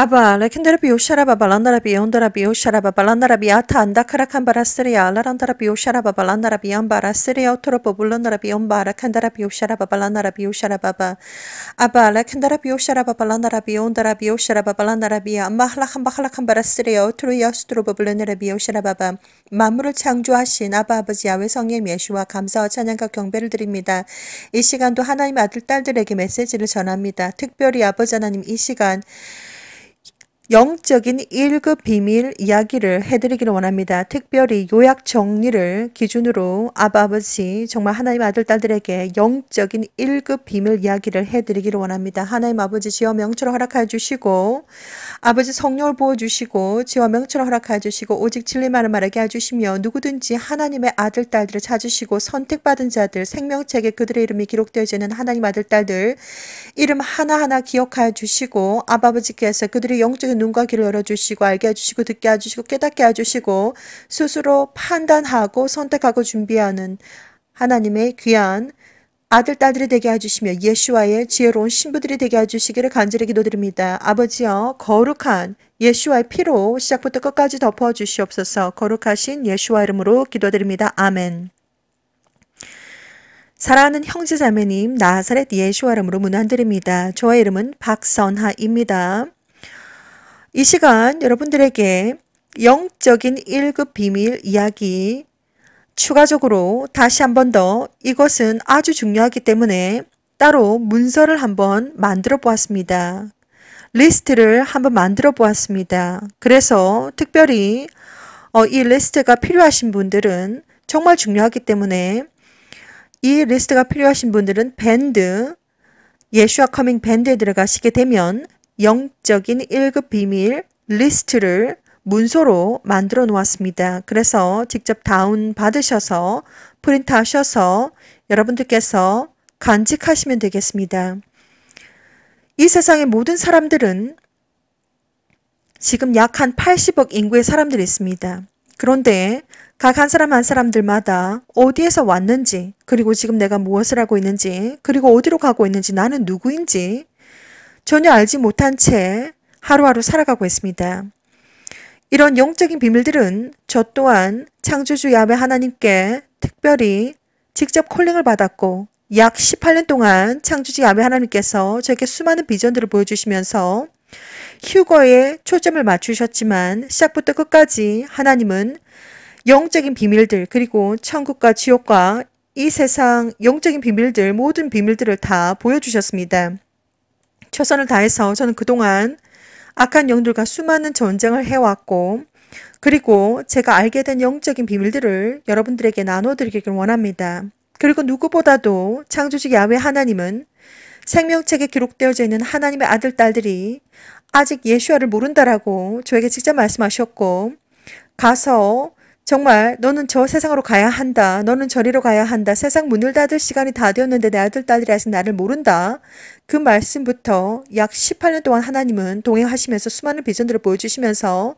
아바 레켄데르비 오샤라바바 란다라비 온다라비 오샤라바바 란다라비 아타 안다카라칸바라스리아 라란다라비 오샤라바바 란다라비 안바라스리아 오토로보 불란다라비 온바라 칸다라비 오샤라바바 란다라비 오샤라바바 아바 레켄데르비 오샤라바바 란다라비 온다라비 오샤라바바 란다라비 마할라칸바할라칸바라스리아 오토로야스트로보 불란다라비 오샤라바바 만물을 창조하신 아바 아버지 야외 성님 예수와 감사와 찬양과 경배를 드립니다. 이 시간도 하나님 아들 딸들에게 메시지를 전합니다. 특별히 아버지 하나님 이 시간 영적인 1급 비밀 이야기를 해드리기를 원합니다. 특별히 요약 정리를 기준으로 아버지 정말 하나님 아들 딸들에게 영적인 1급 비밀 이야기를 해드리기를 원합니다. 하나님 아버지 지어 명처로 허락하여 주시고 아버지 성령을 보여주시고 지와 명철을 허락하여 주시고 오직 진리만을 말하게 해주시며 누구든지 하나님의 아들, 딸들을 찾으시고 선택받은 자들, 생명책에 그들의 이름이 기록되어지는 하나님 아들, 딸들 이름 하나하나 기억하여 주시고 아버지께서 그들의 영적인 눈과 귀를 열어주시고 알게 해주시고 듣게 해주시고 깨닫게 해주시고 스스로 판단하고 선택하고 준비하는 하나님의 귀한 아들 딸들이 되게 해주시며 예수와의 지혜로운 신부들이 되게 해주시기를 간절히 기도드립니다. 아버지여 거룩한 예수와의 피로 시작부터 끝까지 덮어주시옵소서 거룩하신 예수와 이름으로 기도드립니다. 아멘. 사랑하는 형제자매님 나사렛 예수와 이름으로 문안드립니다. 저의 이름은 박선하입니다. 이 시간 여러분들에게 영적인 1급 비밀 이야기 추가적으로 다시 한 번 더 이것은 아주 중요하기 때문에 따로 문서를 한번 만들어 보았습니다. 리스트를 한번 만들어 보았습니다. 그래서 특별히 어, 이 리스트가 필요하신 분들은 정말 중요하기 때문에 이 리스트가 필요하신 분들은 밴드, 예슈아 커밍 밴드에 들어가시게 되면 영적인 1급 비밀 리스트를 문서로 만들어 놓았습니다. 그래서 직접 다운 받으셔서 프린트하셔서 여러분들께서 간직하시면 되겠습니다. 이 세상의 모든 사람들은 지금 약 한 80억 인구의 사람들이 있습니다. 그런데 각 한 사람 한 사람들마다 어디에서 왔는지 그리고 지금 내가 무엇을 하고 있는지 그리고 어디로 가고 있는지 나는 누구인지 전혀 알지 못한 채 하루하루 살아가고 있습니다. 이런 영적인 비밀들은 저 또한 창조주 야베 하나님께 특별히 직접 콜링을 받았고 약 18년 동안 창조주 야베 하나님께서 저에게 수많은 비전들을 보여주시면서 휴거에 초점을 맞추셨지만 시작부터 끝까지 하나님은 영적인 비밀들 그리고 천국과 지옥과 이 세상 영적인 비밀들 모든 비밀들을 다 보여주셨습니다. 최선을 다해서 저는 그동안 악한 영들과 수많은 전쟁을 해왔고 그리고 제가 알게 된 영적인 비밀들을 여러분들에게 나눠드리길 원합니다. 그리고 누구보다도 창조주 야외 하나님은 생명책에 기록되어져 있는 하나님의 아들, 딸들이 아직 예수아를 모른다라고 저에게 직접 말씀하셨고 가서 정말 너는 저 세상으로 가야 한다. 너는 저리로 가야 한다. 세상 문을 닫을 시간이 다 되었는데 내 아들 딸들이 아직 나를 모른다. 그 말씀부터 약 18년 동안 하나님은 동행하시면서 수많은 비전들을 보여주시면서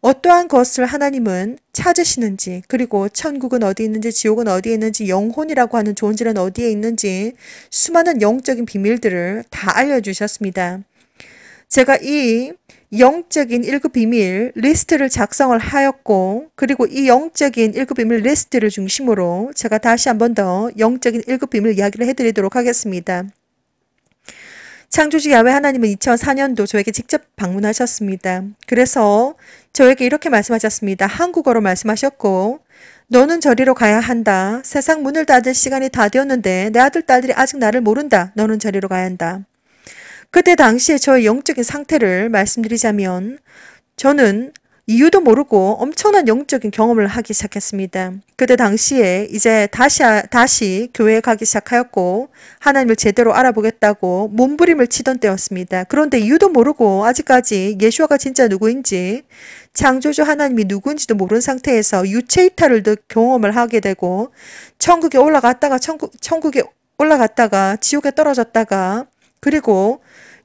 어떠한 것을 하나님은 찾으시는지 그리고 천국은 어디 있는지 지옥은 어디에 있는지 영혼이라고 하는 존재는 어디에 있는지 수많은 영적인 비밀들을 다 알려주셨습니다. 제가 이 영적인 1급 비밀 리스트를 작성을 하였고 그리고 이 영적인 1급 비밀 리스트를 중심으로 제가 다시 한 번 더 영적인 1급 비밀 이야기를 해드리도록 하겠습니다. 창조주 야외 하나님은 2004년도 저에게 직접 방문하셨습니다. 그래서 저에게 이렇게 말씀하셨습니다. 한국어로 말씀하셨고 너는 저리로 가야 한다. 세상 문을 닫을 시간이 다 되었는데 내 아들 딸들이 아직 나를 모른다. 너는 저리로 가야 한다. 그때 당시에 저의 영적인 상태를 말씀드리자면 저는 이유도 모르고 엄청난 영적인 경험을 하기 시작했습니다. 그때 당시에 이제 다시 아, 다시 교회에 가기 시작하였고 하나님을 제대로 알아보겠다고 몸부림을 치던 때였습니다. 그런데 이유도 모르고 아직까지 예수아가 진짜 누구인지 창조주 하나님이 누구인지도 모르는 상태에서 유체 이탈을 경험을 하게 되고 천국에 올라갔다가 천국, 천국에 올라갔다가 지옥에 떨어졌다가 그리고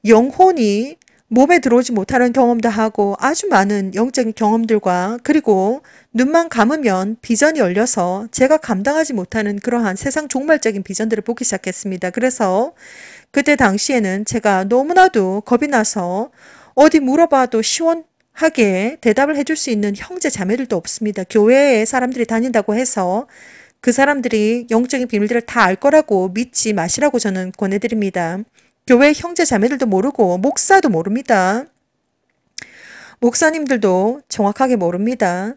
영혼이 몸에 들어오지 못하는 경험도 하고 아주 많은 영적인 경험들과 그리고 눈만 감으면 비전이 열려서 제가 감당하지 못하는 그러한 세상 종말적인 비전들을 보기 시작했습니다. 그래서 그때 당시에는 제가 너무나도 겁이 나서 어디 물어봐도 시원하게 대답을 해줄 수 있는 형제 자매들도 없습니다. 교회에 사람들이 다닌다고 해서 그 사람들이 영적인 비밀들을 다 알 거라고 믿지 마시라고 저는 권해드립니다. 교회 형제 자매들도 모르고 목사도 모릅니다. 목사님들도 정확하게 모릅니다.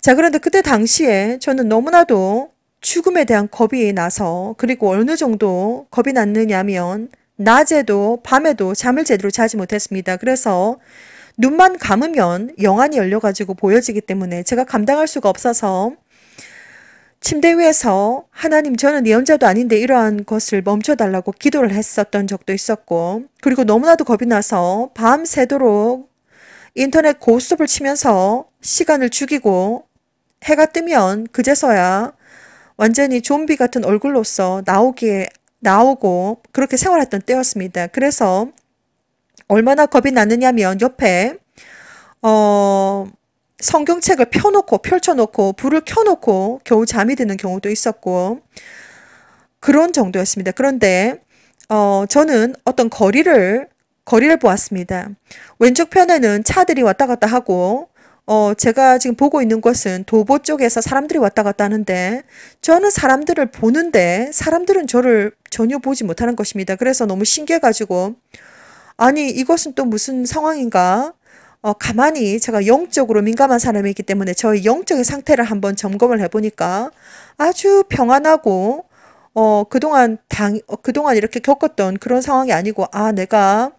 자, 그런데 그때 당시에 저는 너무나도 죽음에 대한 겁이 나서 그리고 어느 정도 겁이 났느냐면 낮에도 밤에도 잠을 제대로 자지 못했습니다. 그래서 눈만 감으면 영안이 열려가지고 보여지기 때문에 제가 감당할 수가 없어서 침대 위에서 하나님 저는 예언자도 네 아닌데 이러한 것을 멈춰달라고 기도를 했었던 적도 있었고 그리고 너무나도 겁이 나서 밤새도록 인터넷 고스톱을 치면서 시간을 죽이고 해가 뜨면 그제서야 완전히 좀비 같은 얼굴로서 나오기에 나오고 그렇게 생활했던 때였습니다. 그래서 얼마나 겁이 났느냐면 옆에 어 성경책을 펴놓고 펼쳐놓고 불을 켜놓고 겨우 잠이 드는 경우도 있었고 그런 정도였습니다. 그런데 어, 저는 어떤 거리를 거리를 보았습니다. 왼쪽 편에는 차들이 왔다 갔다 하고 어, 제가 지금 보고 있는 것은 도보 쪽에서 사람들이 왔다 갔다 하는데 저는 사람들을 보는데 사람들은 저를 전혀 보지 못하는 것입니다. 그래서 너무 신기해가지고 아니 이것은 또 무슨 상황인가 어, 가만히 제가 영적으로 민감한 사람이기 때문에 저의 영적인 상태를 한번 점검을 해보니까 아주 평안하고 어, 그동안 당, 어, 그동안 이렇게 겪었던 그런 상황이 아니고 아, 내가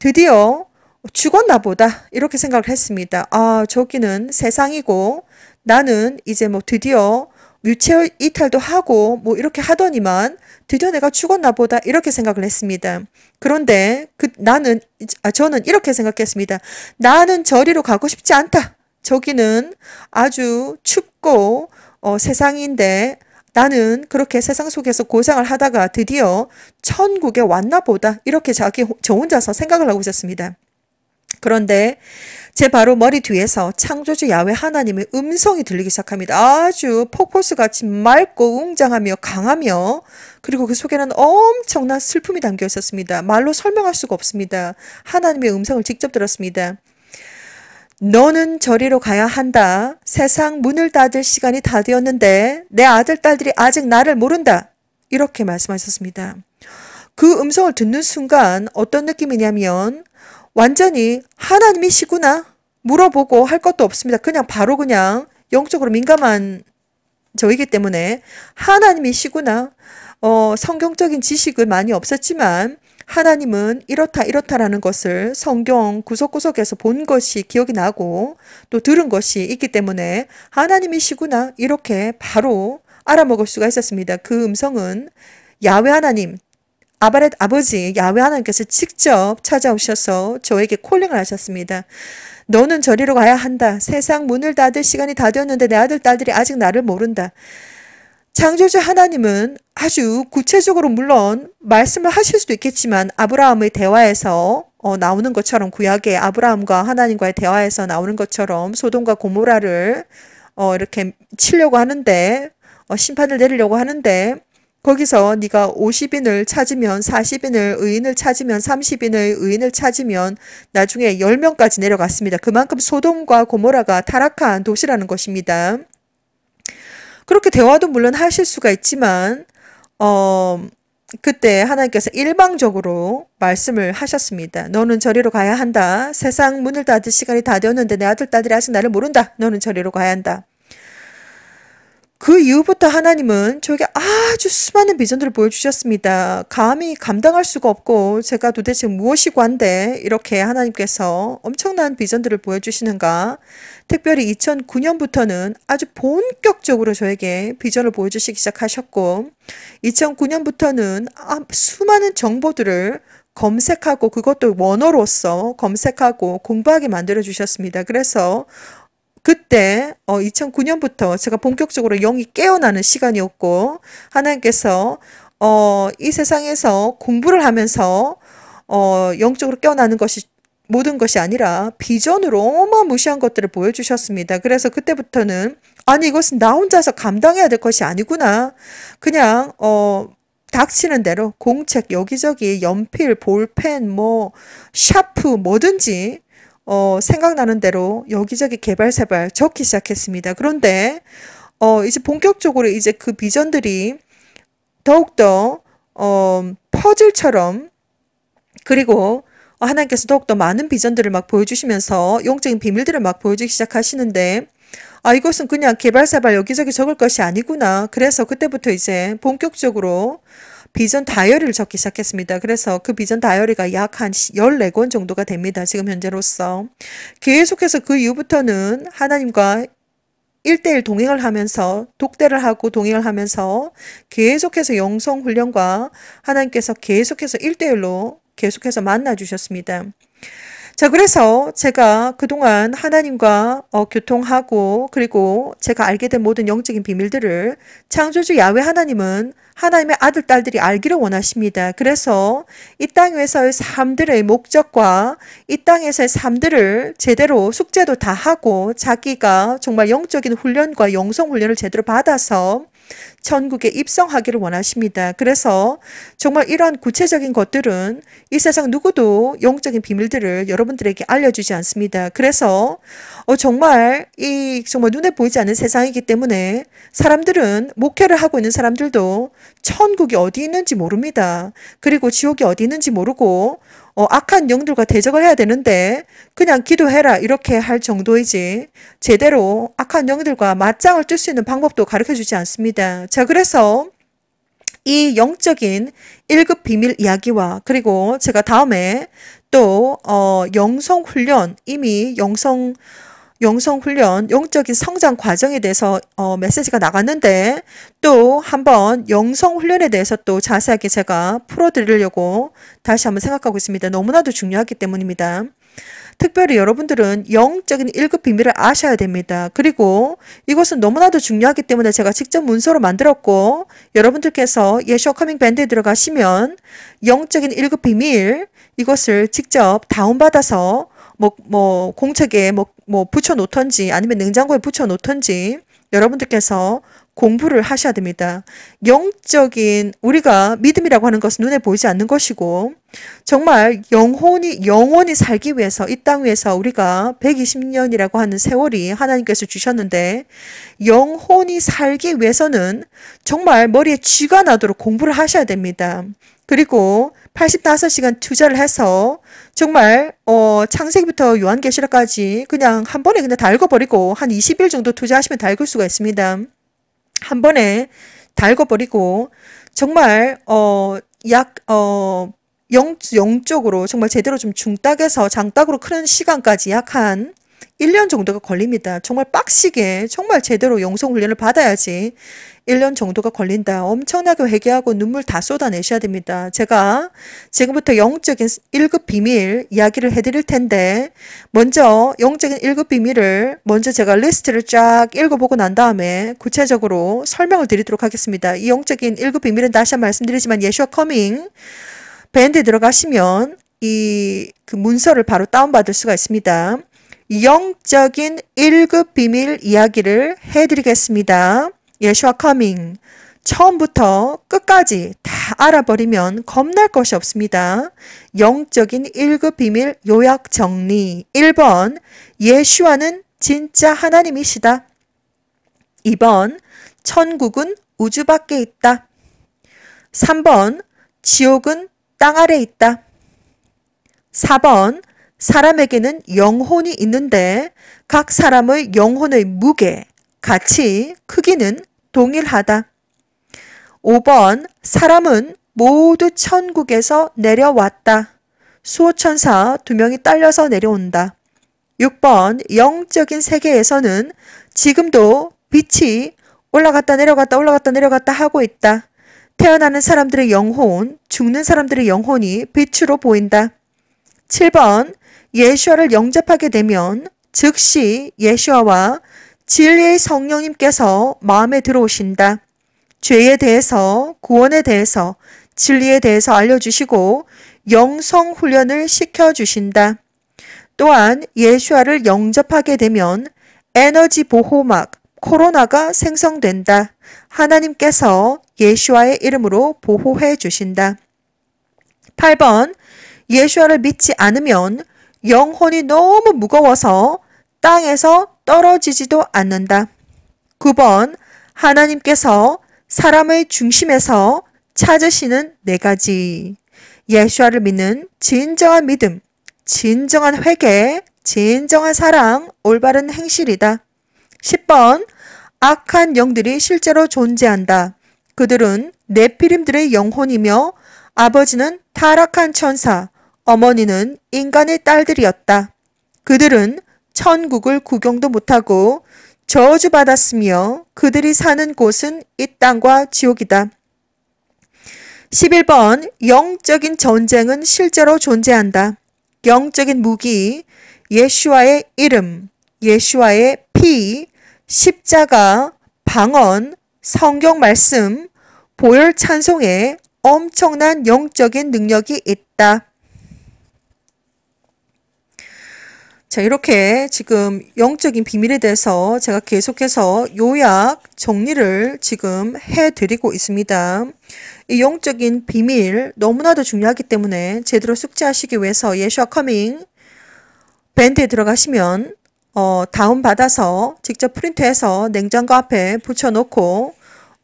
드디어 죽었나 보다 이렇게 생각을 했습니다. 아, 저기는 세상이고 나는 이제 뭐 드디어 유체 이탈도 하고 뭐 이렇게 하더니만 드디어 내가 죽었나 보다 이렇게 생각을 했습니다. 그런데 그 나는 아 저는 이렇게 생각했습니다. 나는 저리로 가고 싶지 않다. 저기는 아주 춥고 어, 세상인데 나는 그렇게 세상 속에서 고생을 하다가 드디어 천국에 왔나 보다 이렇게 자기 저 혼자서 생각을 하고 있었습니다. 그런데 제 바로 머리 뒤에서 창조주 야외 하나님의 음성이 들리기 시작합니다. 아주 폭포수같이 맑고 웅장하며 강하며 그리고 그 속에는 엄청난 슬픔이 담겨 있었습니다. 말로 설명할 수가 없습니다. 하나님의 음성을 직접 들었습니다. 너는 저리로 가야 한다. 세상 문을 닫을 시간이 다 되었는데 내 아들, 딸들이 아직 나를 모른다. 이렇게 말씀하셨습니다. 그 음성을 듣는 순간 어떤 느낌이냐면 완전히 하나님이시구나 물어보고 할 것도 없습니다. 그냥 바로 그냥 영적으로 민감한 저이기 때문에 하나님이시구나 어, 성경적인 지식을 많이 없었지만 하나님은 이렇다 이렇다라는 것을 성경 구석구석에서 본 것이 기억이 나고 또 들은 것이 있기 때문에 하나님이시구나 이렇게 바로 알아먹을 수가 있었습니다. 그 음성은 야외 하나님 아바렛 아버지 야외 하나님께서 직접 찾아오셔서 저에게 콜링을 하셨습니다. 너는 저리로 가야 한다. 세상 문을 닫을 시간이 다 되었는데 내 아들 딸들이 아직 나를 모른다. 창조주 하나님은 아주 구체적으로 물론 말씀을 하실 수도 있겠지만 아브라함의 대화에서 어, 나오는 것처럼 구약의 아브라함과 하나님과의 대화에서 나오는 것처럼 소돔과 고모라를 어, 이렇게 치려고 하는데 어, 심판을 내리려고 하는데 거기서 네가 50인을 찾으면 40인을 의인을 찾으면 30인의 의인을 찾으면 나중에 10명까지 내려갔습니다. 그만큼 소돔과 고모라가 타락한 도시라는 것입니다. 그렇게 대화도 물론 하실 수가 있지만 어 그때 하나님께서 일방적으로 말씀을 하셨습니다. 너는 저리로 가야 한다. 세상 문을 닫을 시간이 다 되었는데 내 아들 딸들이 아직 나를 모른다. 너는 저리로 가야 한다. 그 이후부터 하나님은 저에게 아주 수많은 비전들을 보여주셨습니다. 감히 감당할 수가 없고 제가 도대체 무엇이고 한 이렇게 하나님께서 엄청난 비전들을 보여주시는가 특별히 2009년부터는 아주 본격적으로 저에게 비전을 보여주시기 시작하셨고 2009년부터는 아, 수많은 정보들을 검색하고 그것도 원어로서 검색하고 공부하게 만들어 주셨습니다. 그래서 그때 어, 2009년부터 제가 본격적으로 영이 깨어나는 시간이었고 하나님께서 어, 이 세상에서 공부를 하면서 어, 영적으로 깨어나는 것이 모든 것이 아니라 비전으로 어마무시한 것들을 보여주셨습니다. 그래서 그때부터는 아니 이것은 나 혼자서 감당해야 될 것이 아니구나. 그냥 어 닥치는 대로 공책 여기저기 연필, 볼펜, 뭐 샤프 뭐든지 어, 생각나는 대로 여기저기 개발세발 적기 시작했습니다. 그런데 어, 이제 본격적으로 이제 그 비전들이 더욱더 어, 퍼즐처럼 그리고 하나님께서 더욱더 많은 비전들을 막 보여주시면서 영적인 비밀들을 막 보여주기 시작하시는데 아 이것은 그냥 개발사발 여기저기 적을 것이 아니구나. 그래서 그때부터 이제 본격적으로 비전 다이어리를 적기 시작했습니다. 그래서 그 비전 다이어리가 약 한 14권 정도가 됩니다. 지금 현재로서. 계속해서 그 이후부터는 하나님과 1대1 동행을 하면서 독대를 하고 동행을 하면서 계속해서 영성 훈련과 하나님께서 계속해서 1대1로 계속해서 만나 주셨습니다. 자, 그래서 제가 그동안 하나님과 어, 교통하고 그리고 제가 알게 된 모든 영적인 비밀들을 창조주 야외 하나님은 하나님의 아들, 딸들이 알기를 원하십니다. 그래서 이 땅에서의 삶들의 목적과 이 땅에서의 삶들을 제대로 숙제도 다 하고 자기가 정말 영적인 훈련과 영성 훈련을 제대로 받아서 천국에 입성하기를 원하십니다. 그래서 정말 이러한 구체적인 것들은 이 세상 누구도 영적인 비밀들을 여러분들에게 알려주지 않습니다. 그래서 어, 정말 이 정말 눈에 보이지 않는 세상이기 때문에 사람들은 목회를 하고 있는 사람들도 천국이 어디 있는지 모릅니다. 그리고 지옥이 어디 있는지 모르고 어, 악한 영들과 대적을 해야 되는데 그냥 기도해라 이렇게 할 정도이지 제대로 악한 영들과 맞짱을 뜰 수 있는 방법도 가르쳐주지 않습니다. 자 그래서 이 영적인 1급 비밀 이야기와 그리고 제가 다음에 또 어, 영성훈련 이미 영성 영성훈련, 영적인 성장 과정에 대해서 어, 메시지가 나갔는데 또 한번 영성훈련에 대해서 또 자세하게 제가 풀어드리려고 다시 한번 생각하고 있습니다. 너무나도 중요하기 때문입니다. 특별히 여러분들은 영적인 1급 비밀을 아셔야 됩니다. 그리고 이것은 너무나도 중요하기 때문에 제가 직접 문서로 만들었고 여러분들께서 예쇼 커밍 밴드에 들어가시면 영적인 1급 비밀 이것을 직접 다운받아서 뭐, 뭐, 공책에 뭐, 뭐, 붙여놓던지 아니면 냉장고에 붙여놓던지 여러분들께서 공부를 하셔야 됩니다. 영적인 우리가 믿음이라고 하는 것은 눈에 보이지 않는 것이고 정말 영혼이 영원히 살기 위해서 이 땅 위에서 우리가 120년이라고 하는 세월이 하나님께서 주셨는데 영혼이 살기 위해서는 정말 머리에 쥐가 나도록 공부를 하셔야 됩니다. 그리고 85시간 투자를 해서 정말 어 창세기부터 요한계시라까지 그냥 한 번에 그냥 다 읽어버리고 한 20일 정도 투자하시면 다 읽을 수가 있습니다. 한 번에 다 읽어버리고 정말 어약어 어, 영, 영적으로 정말 제대로 좀 중딱에서 장딱으로 크는 시간까지 약 한 1년 정도가 걸립니다. 정말 빡시게 정말 제대로 영성 훈련을 받아야지 1년 정도가 걸린다. 엄청나게 회개하고 눈물 다 쏟아내셔야 됩니다. 제가 지금부터 영적인 1급 비밀 이야기를 해드릴 텐데 먼저 영적인 1급 비밀을 먼저 제가 리스트를 쫙 읽어보고 난 다음에 구체적으로 설명을 드리도록 하겠습니다. 이 영적인 1급 비밀은 다시 한 번 말씀드리지만 예수와 커밍 밴드에 들어가시면 이 그 문서를 바로 다운받을 수가 있습니다. 영적인 1급 비밀 이야기를 해드리겠습니다. 예수와 커밍 처음부터 끝까지 다 알아버리면 겁날 것이 없습니다. 영적인 1급 비밀 요약 정리 1번 예수와는 진짜 하나님이시다. 2번 천국은 우주 밖에 있다. 3번 지옥은 땅 아래 있다. 4번 사람에게는 영혼이 있는데 각 사람의 영혼의 무게, 가치, 크기는 동일하다. 5번 사람은 모두 천국에서 내려왔다. 수호천사 두 명이 딸려서 내려온다. 6번 영적인 세계에서는 지금도 빛이 올라갔다 내려갔다 올라갔다 내려갔다 하고 있다. 태어나는 사람들의 영혼, 죽는 사람들의 영혼이 빛으로 보인다. 7번 예수아를 영접하게 되면 즉시 예수아와 진리의 성령님께서 마음에 들어오신다. 죄에 대해서, 구원에 대해서, 진리에 대해서 알려주시고 영성 훈련을 시켜주신다. 또한 예수아를 영접하게 되면 에너지 보호막, 코로나가 생성된다. 하나님께서 예수아의 이름으로 보호해 주신다. 8번 예수아를 믿지 않으면 영혼이 너무 무거워서 땅에서 떨어지지도 않는다. 9번 하나님께서 사람의 중심에서 찾으시는 네 가지 예수아를 믿는 진정한 믿음, 진정한 회개, 진정한 사랑, 올바른 행실이다. 10번 악한 영들이 실제로 존재한다. 그들은 네피림들의 영혼이며 아버지는 타락한 천사, 어머니는 인간의 딸들이었다. 그들은 천국을 구경도 못하고 저주받았으며 그들이 사는 곳은 이 땅과 지옥이다. 11번 영적인 전쟁은 실제로 존재한다. 영적인 무기, 예수와의 이름, 예수와의 피, 십자가, 방언, 성경 말씀, 보혈 찬송에 엄청난 영적인 능력이 있다. 자, 이렇게 지금 영적인 비밀에 대해서 제가 계속해서 요약 정리를 지금 해드리고 있습니다. 이 영적인 비밀 너무나도 중요하기 때문에 제대로 숙지하시기 위해서 예수와 커밍 밴드에 들어가시면 어, 다운받아서 직접 프린트해서 냉장고 앞에 붙여놓고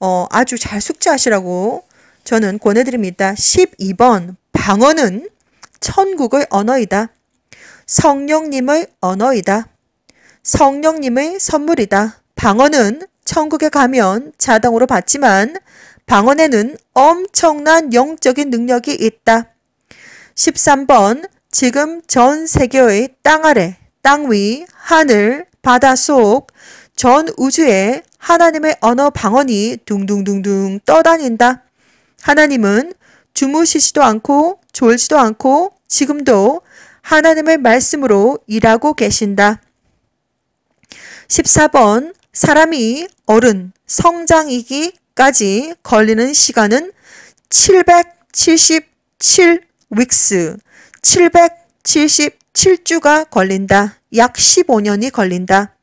어, 아주 잘 숙지하시라고 저는 권해드립니다. 12번 방언은 천국의 언어이다. 성령님의 언어이다. 성령님의 선물이다. 방언은 천국에 가면 자동으로 받지만 방언에는 엄청난 영적인 능력이 있다. 13번 지금 전 세계의 땅 아래, 땅 위, 하늘, 바다 속, 전 우주에 하나님의 언어 방언이 둥둥둥둥 떠다닌다. 하나님은 주무시지도 않고 졸지도 않고 지금도 하나님의 말씀으로 일하고 계신다. 14번 사람이 어른 성장이기까지 걸리는 시간은 777 윅스 777주가 걸린다. 약 15년이 걸린다.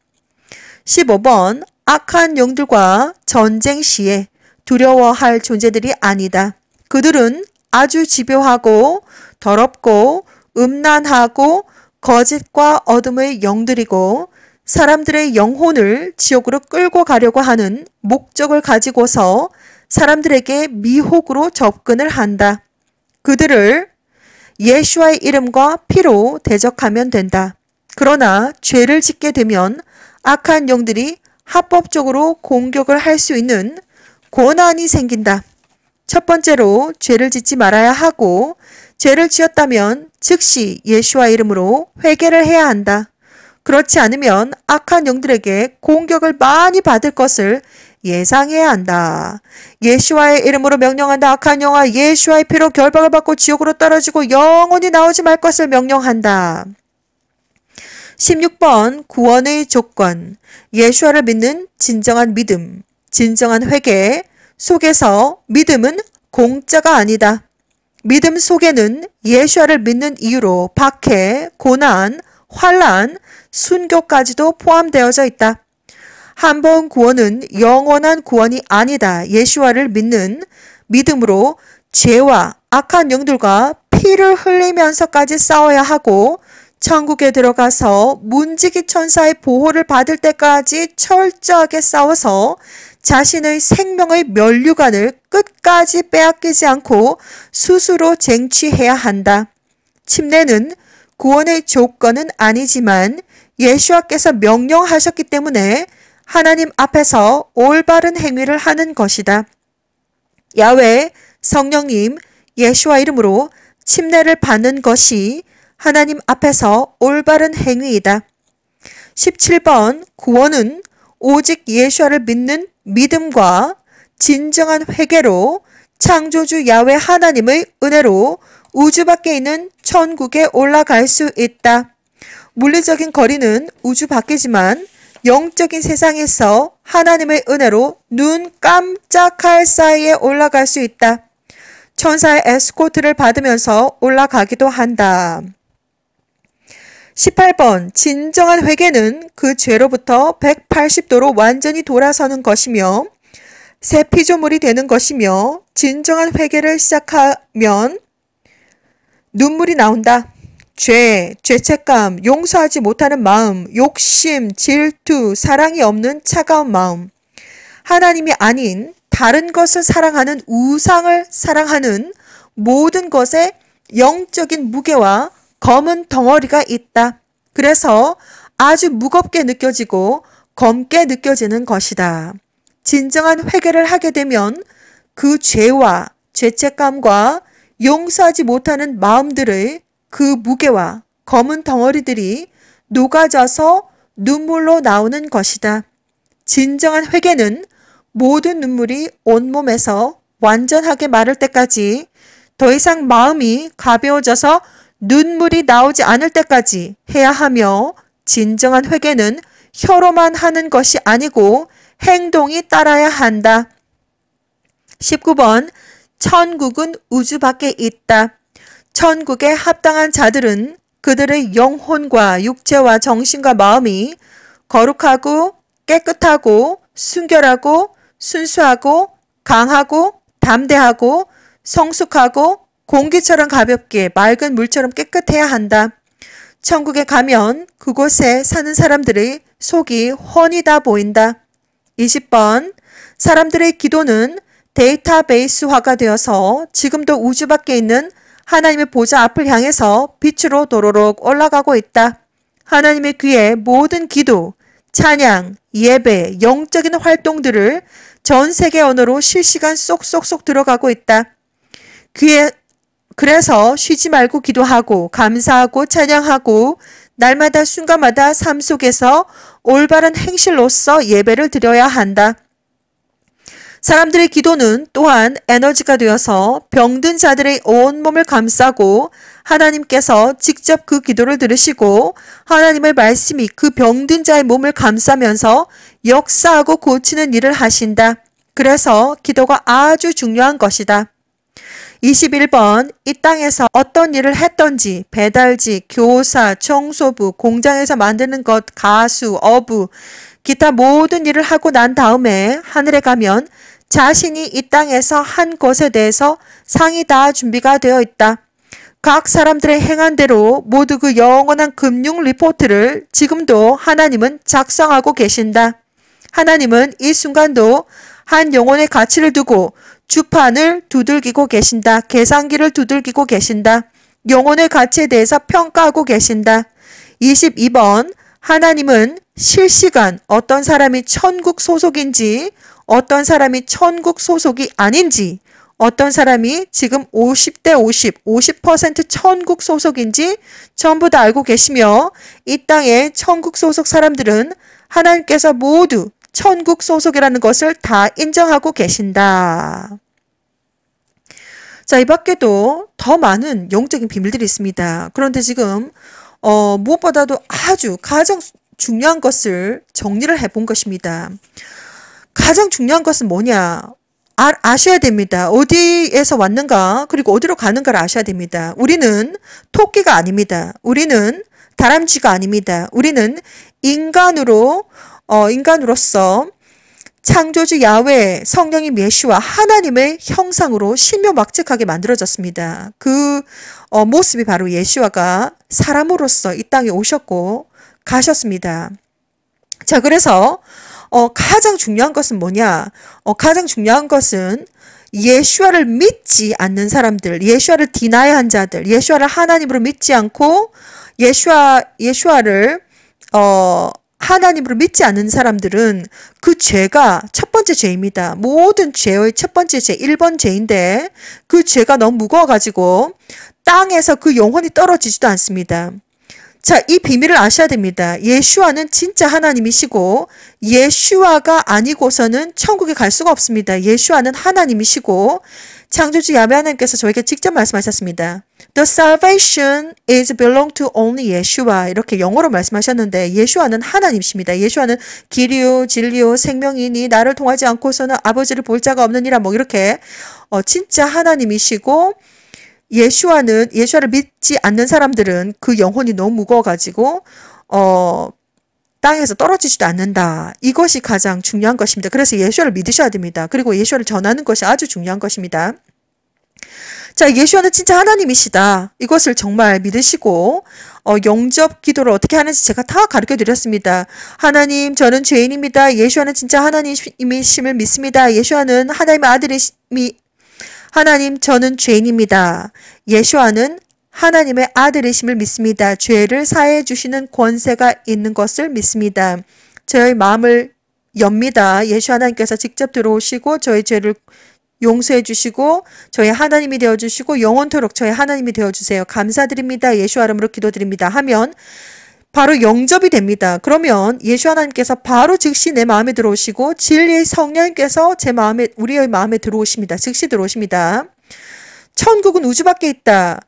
15번 악한 영들과 전쟁 시에 두려워할 존재들이 아니다. 그들은 아주 집요하고 더럽고 음란하고 거짓과 어둠의 영들이고 사람들의 영혼을 지옥으로 끌고 가려고 하는 목적을 가지고서 사람들에게 미혹으로 접근을 한다. 그들을 예수와의 이름과 피로 대적하면 된다. 그러나 죄를 짓게 되면 악한 영들이 합법적으로 공격을 할 수 있는 권한이 생긴다. 첫 번째로 죄를 짓지 말아야 하고 죄를 지었다면 즉시 예수와 이름으로 회개를 해야 한다. 그렇지 않으면 악한 영들에게 공격을 많이 받을 것을 예상해야 한다. 예수와의 이름으로 명령한다. 악한 영아 예수와의 피로 결박을 받고 지옥으로 떨어지고 영원히 나오지 말 것을 명령한다. 16번 구원의 조건 예수와를 믿는 진정한 믿음 진정한 회개 속에서 믿음은 공짜가 아니다. 믿음 속에는 예수아를 믿는 이유로 박해, 고난, 환란, 순교까지도 포함되어져 있다. 한 번 구원은 영원한 구원이 아니다. 예수아를 믿는 믿음으로 죄와 악한 영들과 피를 흘리면서까지 싸워야 하고 천국에 들어가서 문지기 천사의 보호를 받을 때까지 철저하게 싸워서 자신의 생명의 멸류관을 끝까지 빼앗기지 않고 스스로 쟁취해야 한다. 침례는 구원의 조건은 아니지만 예수와께서 명령하셨기 때문에 하나님 앞에서 올바른 행위를 하는 것이다. 야외 성령님 예수와 이름으로 침례를 받는 것이 하나님 앞에서 올바른 행위이다. 17번 구원은 오직 예수와를 믿는 믿음과 진정한 회개로 창조주 야외 하나님의 은혜로 우주 밖에 있는 천국에 올라갈 수 있다. 물리적인 거리는 우주 밖이지만 영적인 세상에서 하나님의 은혜로 눈 깜짝할 사이에 올라갈 수 있다. 천사의 에스코트를 받으면서 올라가기도 한다. 18번 진정한 회개는 그 죄로부터 180도로 완전히 돌아서는 것이며 새 피조물이 되는 것이며 진정한 회개를 시작하면 눈물이 나온다. 죄, 죄책감, 용서하지 못하는 마음, 욕심, 질투, 사랑이 없는 차가운 마음. 하나님이 아닌 다른 것을 사랑하는 우상을 사랑하는 모든 것의 영적인 무게와 검은 덩어리가 있다. 그래서 아주 무겁게 느껴지고 검게 느껴지는 것이다. 진정한 회개를 하게 되면 그 죄와 죄책감과 용서하지 못하는 마음들의 그 무게와 검은 덩어리들이 녹아져서 눈물로 나오는 것이다. 진정한 회개는 모든 눈물이 온몸에서 완전하게 마를 때까지 더 이상 마음이 가벼워져서 눈물이 나오지 않을 때까지 해야 하며 진정한 회개는 혀로만 하는 것이 아니고 행동이 따라야 한다. 19번 천국은 우주 밖에 있다. 천국에 합당한 자들은 그들의 영혼과 육체와 정신과 마음이 거룩하고 깨끗하고 순결하고 순수하고 강하고 담대하고 성숙하고 공기처럼 가볍게 맑은 물처럼 깨끗해야 한다. 천국에 가면 그곳에 사는 사람들의 속이 훤히다 보인다. 20번 사람들의 기도는 데이터베이스화가 되어서 지금도 우주 밖에 있는 하나님의 보좌 앞을 향해서 빛으로 도로록 올라가고 있다. 하나님의 귀에 모든 기도, 찬양, 예배, 영적인 활동들을 전 세계 언어로 실시간 쏙쏙쏙 들어가고 있다. 귀에 그래서 쉬지 말고 기도하고 감사하고 찬양하고 날마다 순간마다 삶 속에서 올바른 행실로서 예배를 드려야 한다. 사람들의 기도는 또한 에너지가 되어서 병든 자들의 온몸을 감싸고 하나님께서 직접 그 기도를 들으시고 하나님의 말씀이 그 병든 자의 몸을 감싸면서 역사하고 고치는 일을 하신다. 그래서 기도가 아주 중요한 것이다. 21번 이 땅에서 어떤 일을 했던지 배달지 교사, 청소부, 공장에서 만드는 것, 가수, 어부, 기타 모든 일을 하고 난 다음에 하늘에 가면 자신이 이 땅에서 한 것에 대해서 상이 다 준비가 되어 있다. 각 사람들의 행한 대로 모두 그 영원한 금융 리포트를 지금도 하나님은 작성하고 계신다. 하나님은 이 순간도 한 영혼의 가치를 두고 주판을 두들기고 계신다. 계산기를 두들기고 계신다. 영혼의 가치에 대해서 평가하고 계신다. 22번 하나님은 실시간 어떤 사람이 천국 소속인지 어떤 사람이 천국 소속이 아닌지 어떤 사람이 지금 50대 50, 50% 천국 소속인지 전부 다 알고 계시며 이 땅의 천국 소속 사람들은 하나님께서 모두 천국 소속이라는 것을 다 인정하고 계신다. 자, 이 밖에도 더 많은 영적인 비밀들이 있습니다. 그런데 지금, 어, 무엇보다도 아주 가장 중요한 것을 정리를 해본 것입니다. 가장 중요한 것은 뭐냐? 아, 아셔야 됩니다. 어디에서 왔는가, 그리고 어디로 가는가를 아셔야 됩니다. 우리는 토끼가 아닙니다. 우리는 다람쥐가 아닙니다. 우리는 인간으로 어, 인간으로서 창조주 야외 성령이메시와 하나님의 형상으로 신묘막측하게 만들어졌습니다. 그 어, 모습이 바로 예수와가 사람으로서 이 땅에 오셨고 가셨습니다. 자 그래서 어, 가장 중요한 것은 뭐냐? 어, 가장 중요한 것은 예수아를 믿지 않는 사람들, 예수아를 디나이한 자들, 예수아를 하나님으로 믿지 않고 예수슈아 예수아를 어 하나님으로 믿지 않는 사람들은 그 죄가 첫 번째 죄입니다. 모든 죄의 첫 번째 죄, 1번 죄인데 그 죄가 너무 무거워가지고 땅에서 그 영혼이 떨어지지도 않습니다. 자, 이 비밀을 아셔야 됩니다. 예슈와는 진짜 하나님이시고 예슈와가 아니고서는 천국에 갈 수가 없습니다. 예슈와는 하나님이시고 창조주 야베 하나님께서 저에게 직접 말씀하셨습니다. The salvation is belong to only Yeshua. 이렇게 영어로 말씀하셨는데 예수와는 하나님이십니다. 예수와는 길이 진리요 생명이니 나를 통하지 않고서는 아버지를 볼 자가 없느니라 뭐 이렇게 어 진짜 하나님이시고 예수와는 예수를 믿지 않는 사람들은 그 영혼이 너무 무거워 가지고 어 땅에서 떨어지지도 않는다. 이것이 가장 중요한 것입니다. 그래서 예수를 믿으셔야 됩니다. 그리고 예수를 전하는 것이 아주 중요한 것입니다. 자, 예수와는 진짜 하나님이시다. 이것을 정말 믿으시고 어, 영접 기도를 어떻게 하는지 제가 다 가르쳐 드렸습니다. 하나님, 저는 죄인입니다. 예수와는 진짜 하나님이심을 믿습니다. 예수와는 하나님의 아들이시 하나님, 저는 죄인입니다. 예수와는 하나님의 아들이심을 믿습니다. 죄를 사해 주시는 권세가 있는 것을 믿습니다. 저의 마음을 엽니다. 예수 하나님께서 직접 들어오시고 저의 죄를 용서해 주시고 저희 하나님이 되어 주시고 영원토록 저희 하나님이 되어 주세요. 감사드립니다. 예수 아름으로 기도드립니다. 하면 바로 영접이 됩니다. 그러면 예수 하나님께서 바로 즉시 내 마음에 들어오시고 진리의 성령께서 제 마음에 우리의 마음에 들어오십니다. 즉시 들어오십니다. 천국은 우주 밖에 있다.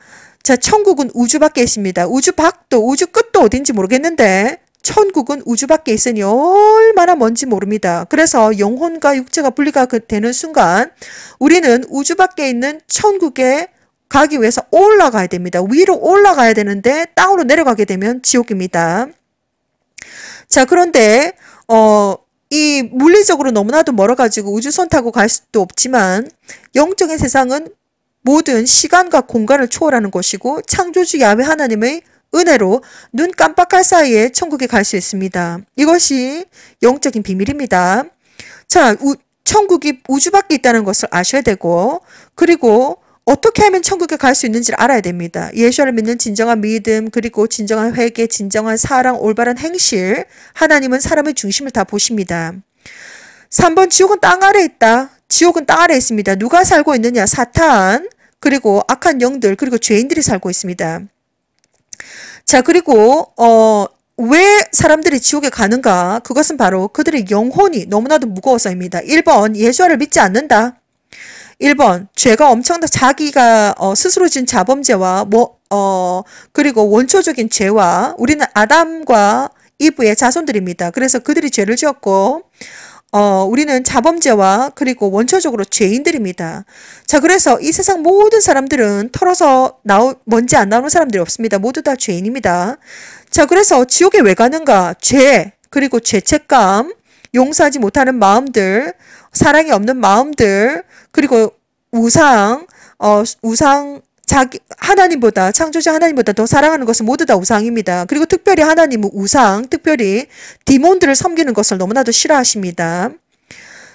자, 천국은 우주 밖에 있습니다. 우주 밖도 우주 끝도 어딘지 모르겠는데 천국은 우주 밖에 있으니 얼마나 먼지 모릅니다. 그래서 영혼과 육체가 분리가 그- 되는 순간 우리는 우주 밖에 있는 천국에 가기 위해서 올라가야 됩니다. 위로 올라가야 되는데 땅으로 내려가게 되면 지옥입니다. 자, 그런데 어, 이 물리적으로 너무나도 멀어가지고 우주선 타고 갈 수도 없지만 영적인 세상은 모든 시간과 공간을 초월하는 것이고 창조주 야외 하나님의 은혜로 눈 깜빡할 사이에 천국에 갈 수 있습니다. 이것이 영적인 비밀입니다. 자, 우, 천국이 우주 밖에 있다는 것을 아셔야 되고 그리고 어떻게 하면 천국에 갈 수 있는지를 알아야 됩니다. 예수를 믿는 진정한 믿음, 그리고 진정한 회개, 진정한 사랑, 올바른 행실, 하나님은 사람의 중심을 다 보십니다. 3번 지옥은 땅 아래 있다. 지옥은 땅 아래 있습니다. 누가 살고 있느냐? 사탄, 그리고 악한 영들, 그리고 죄인들이 살고 있습니다. 자, 그리고 어, 왜 사람들이 지옥에 가는가? 그것은 바로 그들의 영혼이 너무나도 무거워서입니다. 1번, 예수아를 믿지 않는다. 1번, 죄가 엄청나 자기가 어, 스스로 진 자범죄와 뭐, 어, 그리고 원초적인 죄와 우리는 아담과 이브의 자손들입니다. 그래서 그들이 죄를 지었고, 어, 우리는 자범죄와 그리고 원초적으로 죄인들입니다. 자, 그래서 이 세상 모든 사람들은 털어서 나오, 먼지 안 나오는 사람들이 없습니다. 모두 다 죄인입니다. 자, 그래서 지옥에 왜 가는가? 죄, 그리고 죄책감, 용서하지 못하는 마음들, 사랑이 없는 마음들, 그리고 우상, 어, 우상, 자기 하나님보다 창조자 하나님보다 더 사랑하는 것은 모두 다 우상입니다. 그리고 특별히 하나님은 우상, 특별히 디몬들을 섬기는 것을 너무나도 싫어하십니다.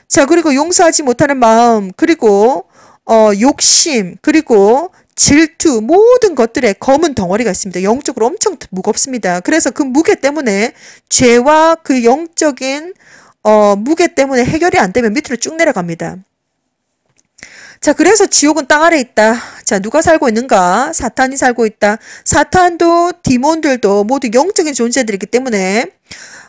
자, 그리고 용서하지 못하는 마음, 그리고 어, 욕심, 그리고 질투 모든 것들에 검은 덩어리가 있습니다. 영적으로 엄청 무겁습니다. 그래서 그 무게 때문에 죄와 그 영적인 어, 무게 때문에 해결이 안 되면 밑으로 쭉 내려갑니다. 자, 그래서 지옥은 땅 아래 있다. 자, 누가 살고 있는가? 사탄이 살고 있다. 사탄도 디몬들도 모두 영적인 존재들이기 때문에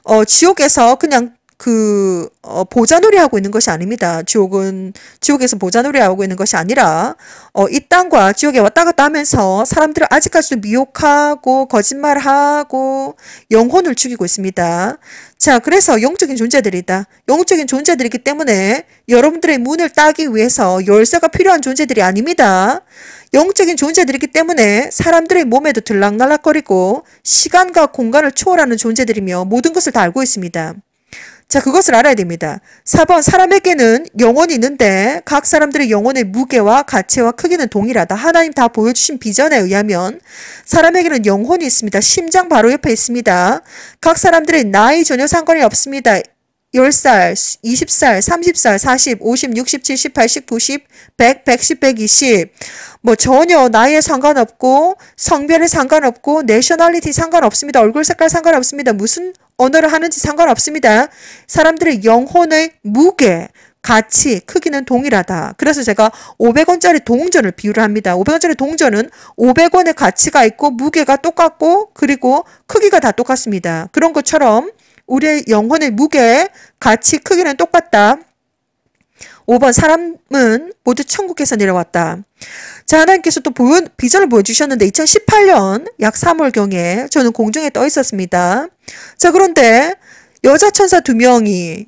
어, 지옥에서 그냥 그 어, 보자놀이 하고 있는 것이 아닙니다. 지옥은 지옥에서 보자놀이 하고 있는 것이 아니라 어, 이 땅과 지옥에 왔다 갔다 하면서 사람들을 아직까지도 미혹하고 거짓말하고 영혼을 죽이고 있습니다. 자, 그래서 영적인 존재들이다. 영적인 존재들이기 때문에 여러분들의 문을 따기 위해서 열쇠가 필요한 존재들이 아닙니다. 영적인 존재들이기 때문에 사람들의 몸에도 들락날락거리고 시간과 공간을 초월하는 존재들이며 모든 것을 다 알고 있습니다. 자, 그것을 알아야 됩니다. 4번, 사람에게는 영혼이 있는데 각 사람들의 영혼의 무게와 가치와 크기는 동일하다. 하나님 다 보여주신 비전에 의하면 사람에게는 영혼이 있습니다. 심장 바로 옆에 있습니다. 각 사람들의 나이 전혀 상관이 없습니다. 10살, 20살, 30살, 40, 50, 60, 70, 80, 90, 100, 110, 120. 뭐 전혀 나이에 상관없고 성별에 상관없고 내셔널리티 상관없습니다. 얼굴 색깔 상관없습니다. 무슨 언어를 하는지 상관없습니다. 사람들의 영혼의 무게, 가치, 크기는 동일하다. 그래서 제가 500원짜리 동전을 비유를 합니다. 500원짜리 동전은 500원의 가치가 있고 무게가 똑같고 그리고 크기가 다 똑같습니다. 그런 것처럼 우리의 영혼의 무게, 가치, 크기는 똑같다. 5번 사람은 모두 천국에서 내려왔다. 자 하나님께서 또 보여, 비전을 보여주셨는데 2018년 약 3월경에 저는 공중에 떠 있었습니다. 자 그런데 여자 천사 두 명이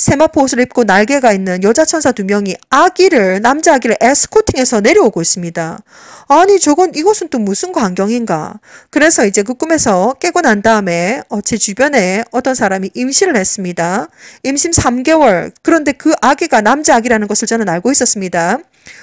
세마포 옷을 입고 날개가 있는 여자 천사 두 명이 아기를 남자 아기를 에스코팅해서 내려오고 있습니다. 아니 저건 이것은 또 무슨 광경인가? 그래서 이제 그 꿈에서 깨고 난 다음에 어, 제 주변에 어떤 사람이 임신을 했습니다. 임신 3개월 그런데 그 아기가 남자 아기라는 것을 저는 알고 있었습니다.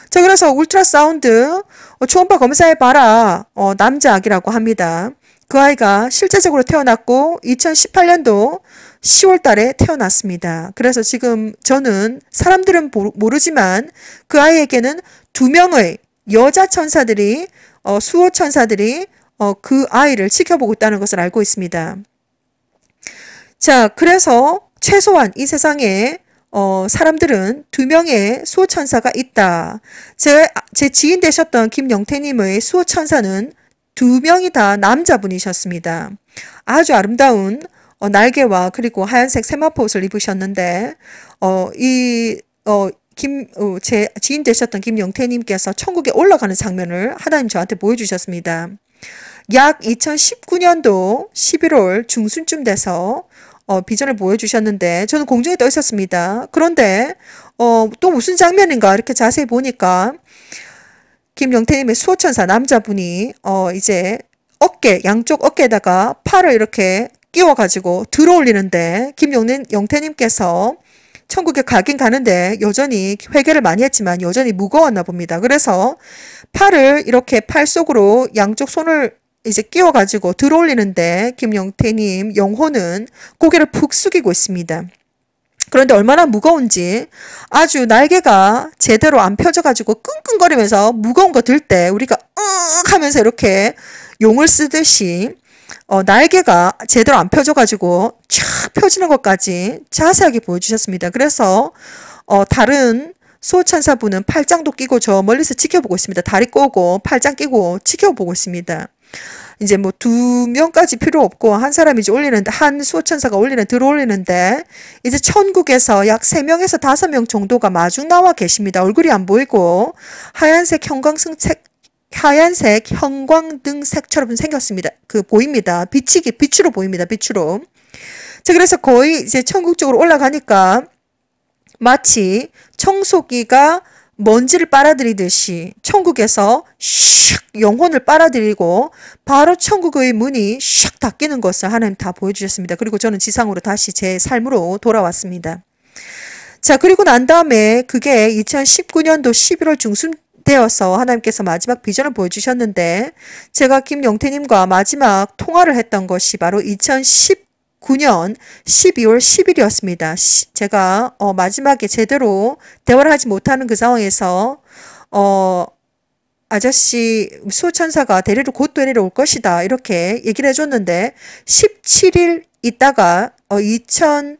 자 그래서 울트라사운드 어, 초음파 검사해봐라 어, 남자 아기라고 합니다. 그 아이가 실제적으로 태어났고 2018년도 10월 달에 태어났습니다. 그래서 지금 저는 사람들은 모르지만 그 아이에게는 두 명의 여자 천사들이 어, 수호 천사들이 어, 그 아이를 지켜보고 있다는 것을 알고 있습니다. 자, 그래서 최소한 이 세상에 어, 사람들은 두 명의 수호천사가 있다. 제, 제 지인 되셨던 김영태님의 수호천사는 두 명이 다 남자분이셨습니다. 아주 아름다운 어, 날개와 그리고 하얀색 세마포 옷을 입으셨는데 어, 이 어, 김, 어, 제 지인 되셨던 김영태님께서 천국에 올라가는 장면을 하나님 저한테 보여주셨습니다. 약 2019년도 11월 중순쯤 돼서 어, 비전을 보여주셨는데 저는 공중에 떠 있었습니다. 그런데 어, 또 무슨 장면인가 이렇게 자세히 보니까 김영태님의 수호천사 남자분이 어, 이제 어깨 양쪽 어깨에다가 팔을 이렇게 끼워가지고 들어올리는데 김용민 영태님께서 천국에 가긴 가는데 여전히 회개를 많이 했지만 여전히 무거웠나 봅니다. 그래서 팔을 이렇게 팔 속으로 양쪽 손을 이제 끼워가지고 들어올리는데 김영태님 영혼은 고개를 푹 숙이고 있습니다. 그런데 얼마나 무거운지 아주 날개가 제대로 안 펴져가지고 끙끙거리면서 무거운 거 들 때 우리가 으윽 하면서 이렇게 용을 쓰듯이 어, 날개가 제대로 안 펴져가지고 촥 펴지는 것까지 자세하게 보여주셨습니다. 그래서 어, 다른 수호천사분은 팔짱도 끼고 저 멀리서 지켜보고 있습니다. 다리 꼬고 팔짱 끼고 지켜보고 있습니다. 이제 뭐 두 명까지 필요 없고 한 사람이 이제 올리는데 한 수호천사가 올리는 들어올리는데 이제 천국에서 약 세명에서 다섯 명 정도가 마중 나와 계십니다. 얼굴이 안 보이고 하얀색 형광색 하얀색 형광등색처럼 생겼습니다. 그 보입니다. 빛이 빛으로 보입니다. 빛으로. 자 그래서 거의 이제 천국 쪽으로 올라가니까 마치 청소기가 먼지를 빨아들이듯이 천국에서 샥 영혼을 빨아들이고 바로 천국의 문이 샥 닫히는 것을 하나님 다 보여주셨습니다. 그리고 저는 지상으로 다시 제 삶으로 돌아왔습니다. 자, 그리고 난 다음에 그게 2019년도 11월 중순 되어서 하나님께서 마지막 비전을 보여주셨는데 제가 김영태님과 마지막 통화를 했던 것이 바로 2019년 12월 10일이었습니다. 제가 어, 마지막에 제대로 대화를 하지 못하는 그 상황에서 어, 아저씨 수호천사가 데리러 곧 데리러 올 것이다 이렇게 얘기를 해줬는데 17일 있다가 어, 2019년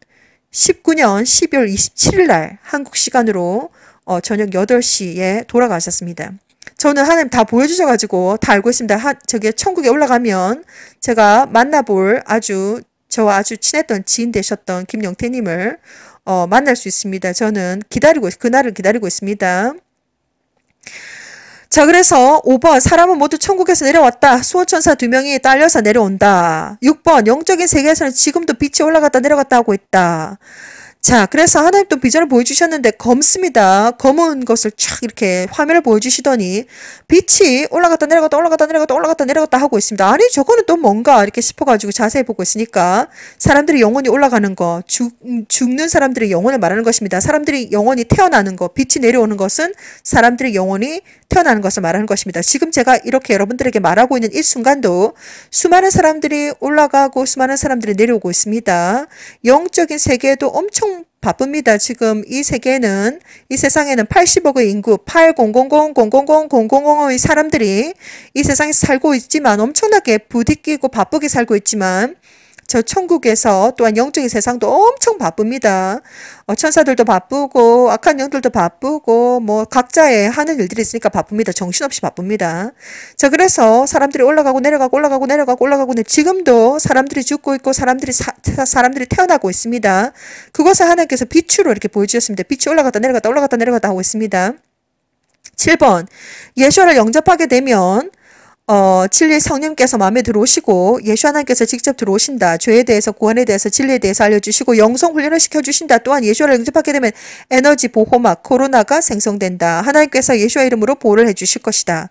12월 27일 날 한국 시간으로 어, 저녁 8시에 돌아가셨습니다. 저는 하나님 다 보여주셔가지고 다 알고 있습니다. 하, 저게 천국에 올라가면 제가 만나볼 아주 저와 아주 친했던 지인 되셨던 김영태님을 어, 만날 수 있습니다. 저는 기다리고 그날을 기다리고 있습니다. 자 그래서 5번 사람은 모두 천국에서 내려왔다. 수호천사 두 명이 딸려서 내려온다. 6번 영적인 세계에서는 지금도 빛이 올라갔다 내려갔다 하고 있다. 자, 그래서 하나님 또 비전을 보여주셨는데 검습니다. 검은 것을 촥 이렇게 화면을 보여주시더니 빛이 올라갔다 내려갔다 올라갔다 내려갔다 올라갔다 내려갔다 하고 있습니다. 아니, 저거는 또 뭔가 이렇게 싶어가지고 자세히 보고 있으니까 사람들이 영혼이 올라가는 거, 죽, 음, 죽는 사람들의 영혼을 말하는 것입니다. 사람들이 영혼이 태어나는 거, 빛이 내려오는 것은 사람들의 영혼이 태어나는 것을 말하는 것입니다. 지금 제가 이렇게 여러분들에게 말하고 있는 이 순간도 수많은 사람들이 올라가고 수많은 사람들이 내려오고 있습니다. 영적인 세계에도 엄청 엄청 바쁩니다. 지금 이 세계는 이 세상에는 80억의 인구 800000000의 0 사람들이 이 세상에 살고 있지만 엄청나게 부딪히고 바쁘게 살고 있지만 저 천국에서 또한 영적인 세상도 엄청 바쁩니다. 어, 천사들도 바쁘고 악한 영들도 바쁘고 뭐 각자의 하는 일들이 있으니까 바쁩니다. 정신없이 바쁩니다. 자 그래서 사람들이 올라가고 내려가고 올라가고 내려가고 올라가고 내 지금도 사람들이 죽고 있고 사람들이 사, 사람들이 태어나고 있습니다. 그것을 하나님께서 빛으로 이렇게 보여주셨습니다. 빛이 올라갔다 내려갔다 올라갔다 내려갔다 하고 있습니다. 7번 예수를 영접하게 되면 어, 진리의 성령께서 마음에 들어오시고 예수 하나님께서 직접 들어오신다. 죄에 대해서 구원에 대해서 진리에 대해서 알려주시고 영성 훈련을 시켜주신다. 또한 예수를 영접하게 되면 에너지 보호막 코로나가 생성된다. 하나님께서 예수의 이름으로 보호를 해주실 것이다.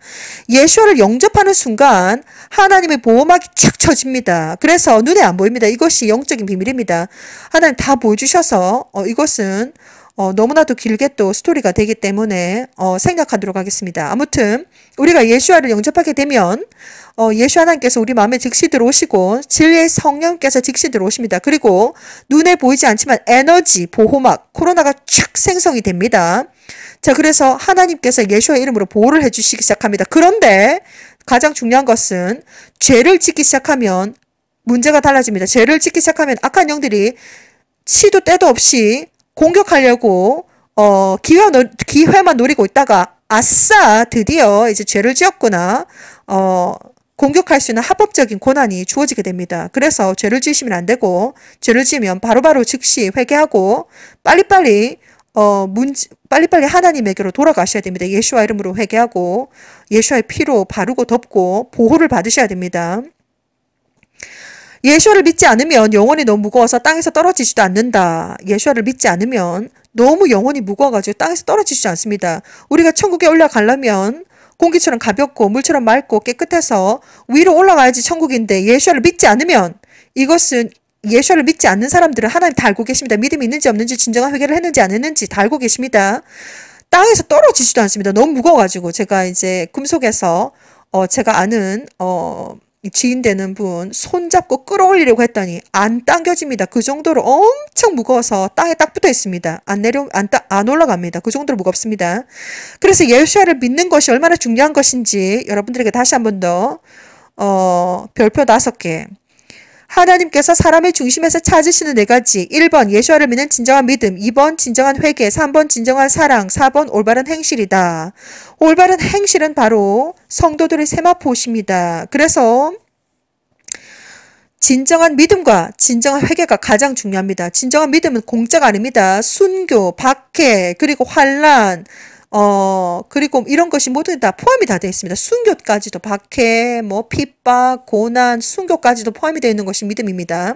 예수를 영접하는 순간 하나님의 보호막이 착 쳐집니다. 그래서 눈에 안 보입니다. 이것이 영적인 비밀입니다. 하나님 다 보여주셔서 어, 이것은 어, 너무나도 길게 또 스토리가 되기 때문에 어, 생각하도록 하겠습니다. 아무튼 우리가 예수아를 영접하게 되면 어, 예수 하나님께서 우리 마음에 즉시 들어오시고 진리의 성령께서 즉시 들어오십니다. 그리고 눈에 보이지 않지만 에너지, 보호막, 코로나가 촥 생성이 됩니다. 자, 그래서 하나님께서 예수의 이름으로 보호를 해주시기 시작합니다. 그런데 가장 중요한 것은 죄를 짓기 시작하면 문제가 달라집니다. 죄를 짓기 시작하면 악한 영들이 시도 때도 없이 공격하려고 어, 기회, 기회만 노리고 있다가 아싸 드디어 이제 죄를 지었구나 어, 공격할 수 있는 합법적인 권한이 주어지게 됩니다. 그래서 죄를 지으시면 안 되고 죄를 지으면 바로바로 즉시 회개하고 빨리빨리 어, 문제, 빨리빨리 하나님에게로 돌아가셔야 됩니다. 예수와 이름으로 회개하고 예수와의 피로 바르고 덮고 보호를 받으셔야 됩니다. 예수를 아 믿지 않으면 영혼이 너무 무거워서 땅에서 떨어지지도 않는다. 예수를 아 믿지 않으면 너무 영혼이 무거워가지고 땅에서 떨어지지 않습니다. 우리가 천국에 올라가려면 공기처럼 가볍고 물처럼 맑고 깨끗해서 위로 올라가야지 천국인데 예수를 아 믿지 않으면 이것은 예수를 아 믿지 않는 사람들은 하나님 다 알고 계십니다. 믿음이 있는지 없는지 진정한 회개를 했는지 안 했는지 다 알고 계십니다. 땅에서 떨어지지도 않습니다. 너무 무거워가지고 제가 이제 금속에서 어 제가 아는 어 지인 되는 분 손잡고 끌어올리려고 했더니 안 당겨집니다. 그 정도로 엄청 무거워서 땅에 딱 붙어 있습니다. 안 내려 안, 따, 안 올라갑니다. 그 정도로 무겁습니다. 그래서 예수야를 믿는 것이 얼마나 중요한 것인지 여러분들에게 다시 한 번더 어, 별표 다섯 개 하나님께서 사람의 중심에서 찾으시는 네 가지 1번 예수와를 믿는 진정한 믿음 2번 진정한 회개 3번 진정한 사랑 4번 올바른 행실이다. 올바른 행실은 바로 성도들의 세마포십니다. 그래서 진정한 믿음과 진정한 회개가 가장 중요합니다. 진정한 믿음은 공짜가 아닙니다. 순교, 박해, 그리고 환란, 어, 그리고 이런 것이 모두 다 포함이 다 돼 있습니다. 순교까지도 박해, 뭐 핍박, 고난, 순교까지도 포함이 되어 있는 것이 믿음입니다.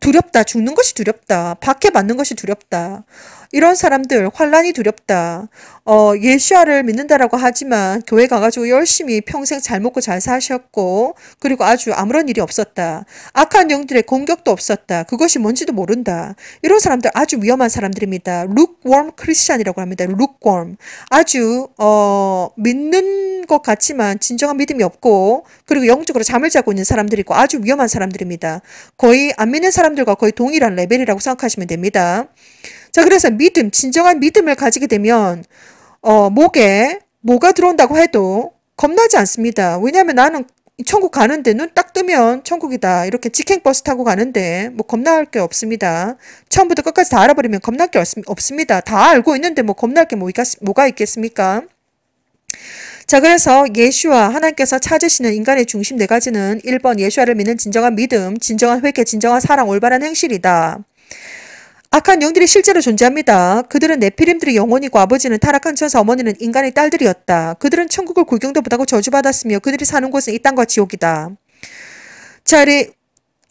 두렵다. 죽는 것이 두렵다. 박해받는 것이 두렵다. 이런 사람들 환란이 두렵다. 어, 예수아를 믿는다라고 하지만 교회 가가지고 열심히 평생 잘 먹고 잘 사셨고 그리고 아주 아무런 일이 없었다. 악한 영들의 공격도 없었다. 그것이 뭔지도 모른다. 이런 사람들 아주 위험한 사람들입니다. 룩웜 크리스찬이라고 합니다. 룩웜. 아주 어, 믿는 것 같지만 진정한 믿음이 없고 그리고 영적으로 잠을 자고 있는 사람들이고 아주 위험한 사람들입니다. 거의 안 믿는 사람들과 거의 동일한 레벨이라고 생각하시면 됩니다. 자, 그래서 믿음, 진정한 믿음을 가지게 되면 어, 목에 뭐가 들어온다고 해도 겁나지 않습니다. 왜냐하면 나는 천국 가는데 눈 딱 뜨면 천국이다. 이렇게 직행버스 타고 가는데 뭐 겁날 게 없습니다. 처음부터 끝까지 다 알아버리면 겁날 게 없습니다. 다 알고 있는데 뭐 겁날 게 뭐가 있겠습니까? 자, 그래서 예수와 하나님께서 찾으시는 인간의 중심 네 가지는 1번 예수를 믿는 진정한 믿음, 진정한 회개, 진정한 사랑, 올바른 행실이다. 악한 영들이 실제로 존재합니다. 그들은 네피림들의 영혼이고 그 아버지는 타락한 천사 어머니는 인간의 딸들이었다. 그들은 천국을 구경도 못하고 저주받았으며 그들이 사는 곳은 이 땅과 지옥이다. 자, 우리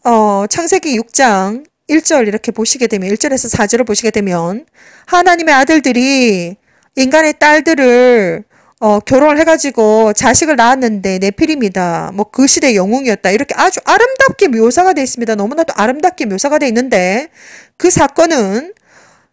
어, 창세기 6장 1절 이렇게 보시게 되면 1절에서 4절을 보시게 되면 하나님의 아들들이 인간의 딸들을 어, 결혼을 해가지고 자식을 낳았는데 내필입니다. 뭐 그 시대 영웅이었다. 이렇게 아주 아름답게 묘사가 되어 있습니다. 너무나도 아름답게 묘사가 되어 있는데 그 사건은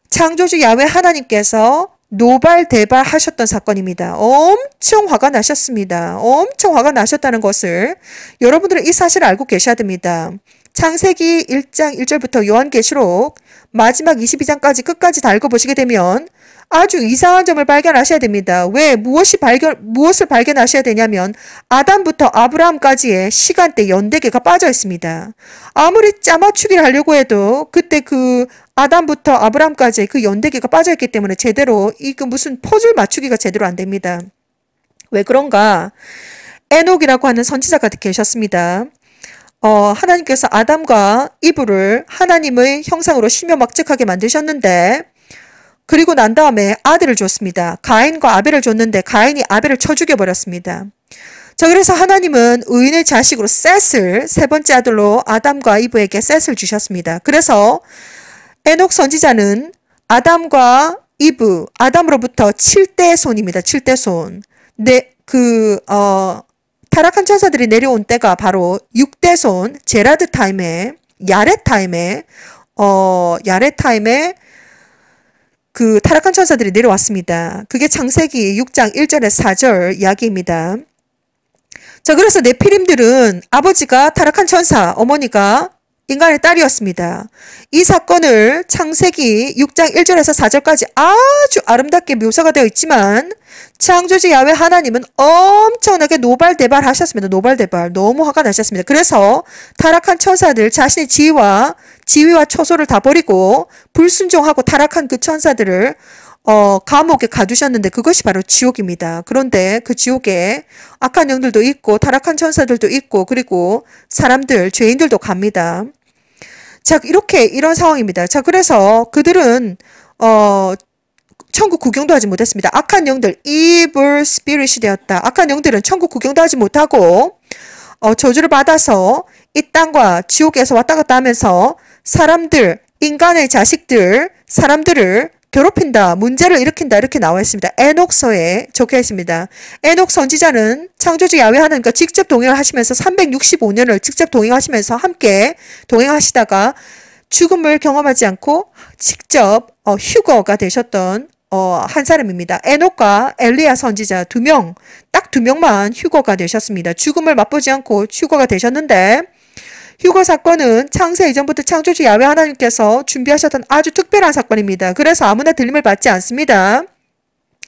창조주 야외 하나님께서 노발대발 하셨던 사건입니다. 엄청 화가 나셨습니다. 엄청 화가 나셨다는 것을 여러분들은 이 사실을 알고 계셔야 됩니다. 창세기 1장 1절부터 요한계시록 마지막 22장까지 끝까지 다 읽어보시게 되면 아주 이상한 점을 발견하셔야 됩니다. 왜 무엇이 발견 무엇을 발견하셔야 되냐면 아담부터 아브라함까지의 시간대 연대계가 빠져 있습니다. 아무리 짜맞추기를 하려고 해도 그때 그 아담부터 아브라함까지의 그 연대계가 빠져 있기 때문에 제대로 이그 무슨 퍼즐 맞추기가 제대로 안 됩니다. 왜 그런가? 에녹이라고 하는 선지자가 계셨습니다. 어, 하나님께서 아담과 이브를 하나님의 형상으로 심며 막직하게 만드셨는데 그리고 난 다음에 아들을 줬습니다. 가인과 아벨을 줬는데 가인이 아벨을 쳐 죽여버렸습니다. 자 그래서 하나님은 의인의 자식으로 셋을 세 번째 아들로 아담과 이브에게 셋을 주셨습니다. 그래서 에녹 선지자는 아담과 이브, 아담으로부터 7대 손입니다. 7대 손. 네, 그, 어, 타락한 천사들이 내려온 때가 바로 6대 손, 제라드 타임에, 야레 타임에, 어, 야레 타임에 그 타락한 천사들이 내려왔습니다. 그게 창세기 6장 1절에서 4절 이야기입니다. 자, 그래서 네피림들은 아버지가 타락한 천사, 어머니가 인간의 딸이었습니다. 이 사건을 창세기 6장 1절에서 4절까지 아주 아름답게 묘사가 되어 있지만 창조주 야외 하나님은 엄청나게 노발대발 하셨습니다. 노발대발 너무 화가 나셨습니다. 그래서 타락한 천사들 자신의 지위와 지위와 초소를다 버리고 불순종하고 타락한 그 천사들을 어, 감옥에 가두셨는데 그것이 바로 지옥입니다. 그런데 그 지옥에 악한 영들도 있고 타락한 천사들도 있고 그리고 사람들, 죄인들도 갑니다. 자, 이렇게 이런 상황입니다. 자, 그래서 그들은 어, 천국 구경도 하지 못했습니다. 악한 영들, evil spirit이 되었다. 악한 영들은 천국 구경도 하지 못하고 어, 저주를 받아서 이 땅과 지옥에서 왔다 갔다 하면서 사람들, 인간의 자식들, 사람들을 괴롭힌다, 문제를 일으킨다 이렇게 나와 있습니다. 에녹서에 적혀 있습니다. 에녹 선지자는 창조주 야외 하나님과 그러니까 직접 동행하시면서 365년을 직접 동행하시면서 함께 동행하시다가 죽음을 경험하지 않고 직접 어, 휴거가 되셨던 어, 한 사람입니다. 에녹과 엘리야 선지자 두 명, 딱 두 명만 휴거가 되셨습니다. 죽음을 맛보지 않고 휴거가 되셨는데 휴거 사건은 창세 이전부터 창조주 야외 하나님께서 준비하셨던 아주 특별한 사건입니다. 그래서 아무나 들림을 받지 않습니다.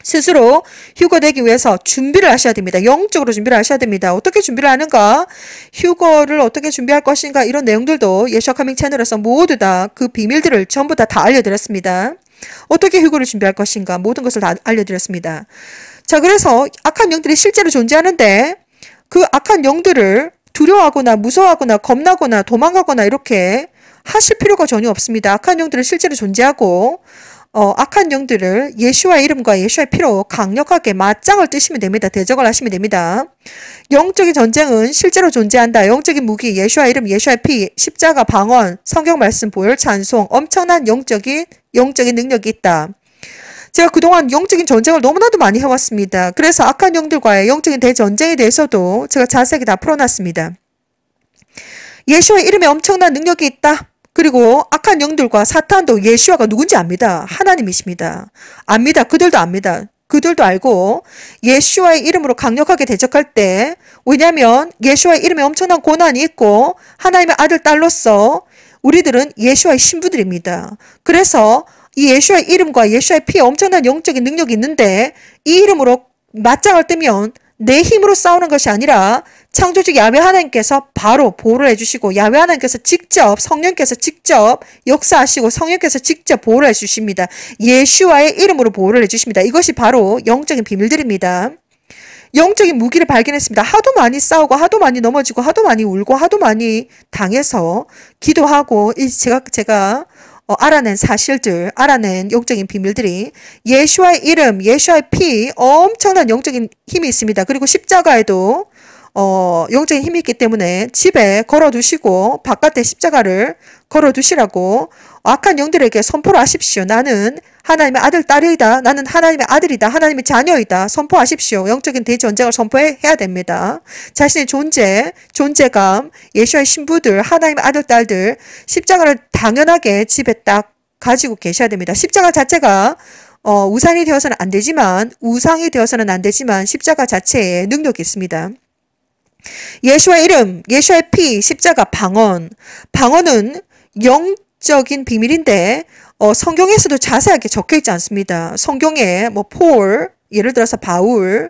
스스로 휴거되기 위해서 준비를 하셔야 됩니다. 영적으로 준비를 하셔야 됩니다. 어떻게 준비를 하는가? 휴거를 어떻게 준비할 것인가? 이런 내용들도 예수와 카밍 채널에서 모두 다 그 비밀들을 전부 다, 다 알려드렸습니다. 어떻게 휴거를 준비할 것인가? 모든 것을 다 알려드렸습니다. 자, 그래서 악한 영들이 실제로 존재하는데 그 악한 영들을 두려워하거나 무서워하거나 겁나거나 도망가거나 이렇게 하실 필요가 전혀 없습니다. 악한 영들은 실제로 존재하고 어, 악한 영들을 예수와의 이름과 예수와의 피로 강력하게 맞짱을 뜨시면 됩니다. 대적을 하시면 됩니다. 영적인 전쟁은 실제로 존재한다. 영적인 무기, 예수와의 이름, 예수와의 피, 십자가, 방언, 성경 말씀, 보혈, 찬송, 엄청난 영적인 영적인 능력이 있다. 제가 그동안 영적인 전쟁을 너무나도 많이 해왔습니다. 그래서 악한 영들과의 영적인 대전쟁에 대해서도 제가 자세하게 다 풀어놨습니다. 예수의 이름에 엄청난 능력이 있다. 그리고 악한 영들과 사탄도 예수아가 누군지 압니다. 하나님이십니다. 압니다. 그들도 압니다. 그들도 알고 예수와의 이름으로 강력하게 대적할 때 왜냐하면 예수와의 이름에 엄청난 고난이 있고 하나님의 아들 딸로서 우리들은 예수와의 신부들입니다. 그래서 이 예수의 이름과 예수의 피에 엄청난 영적인 능력이 있는데 이 이름으로 맞짱을 뜨면 내 힘으로 싸우는 것이 아니라 창조주 야외 하나님께서 바로 보호를 해주시고 야외 하나님께서 직접 성령께서 직접 역사하시고 성령께서 직접 보호를 해주십니다. 예수와의 이름으로 보호를 해주십니다. 이것이 바로 영적인 비밀들입니다. 영적인 무기를 발견했습니다. 하도 많이 싸우고 하도 많이 넘어지고 하도 많이 울고 하도 많이 당해서 기도하고 제가 제가 어, 알아낸 사실들, 알아낸 영적인 비밀들이 예수와의 이름, 예수와의 피 엄청난 영적인 힘이 있습니다. 그리고 십자가에도 어, 영적인 힘이 있기 때문에 집에 걸어두시고 바깥에 십자가를 걸어두시라고 악한 영들에게 선포하십시오. 를 나는 하나님의 아들, 딸이다. 나는 하나님의 아들이다. 하나님의 자녀이다. 선포하십시오. 영적인 대전쟁을 선포해야 됩니다. 자신의 존재, 존재감, 예수의 신부들, 하나님의 아들, 딸들, 십자가를 당연하게 집에 딱 가지고 계셔야 됩니다. 십자가 자체가 어, 우상이 되어서는 안 되지만, 우상이 되어서는 안 되지만, 십자가 자체에 능력이 있습니다. 예수와 이름, 예수의 피, 십자가, 방언. 방언은 영적인 비밀인데 어, 성경에서도 자세하게 적혀 있지 않습니다. 성경에 뭐 폴, 예를 들어서 바울,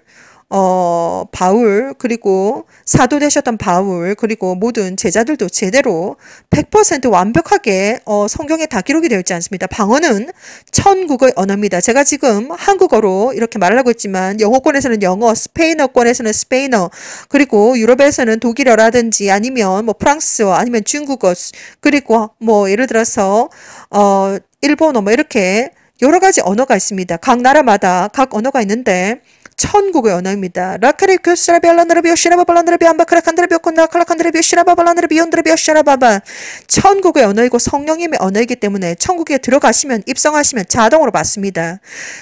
어, 바울 그리고 사도 되셨던 바울 그리고 모든 제자들도 제대로 100% 완벽하게 어, 성경에 다 기록이 되어 있지 않습니다. 방언은 천국의 언어입니다. 제가 지금 한국어로 이렇게 말하고 있지만 영어권에서는 영어, 스페인어권에서는 스페인어 그리고 유럽에서는 독일어라든지 아니면 뭐 프랑스어 아니면 중국어 그리고 뭐 예를 들어서 어, 일본어 뭐 이렇게 여러 가지 언어가 있습니다. 각 나라마다 각 언어가 있는데 천국의 언어입니다. 라카리크 스라벨란드르비오시라바발란드르비오 암바카라칸드르비오 콘나카라칸드르비오 시라바발란드르비오 온드르비오 시라바바 천국의 언어이고 성령님의 언어이기 때문에 천국에 들어가시면 입성하시면 자동으로 받습니다.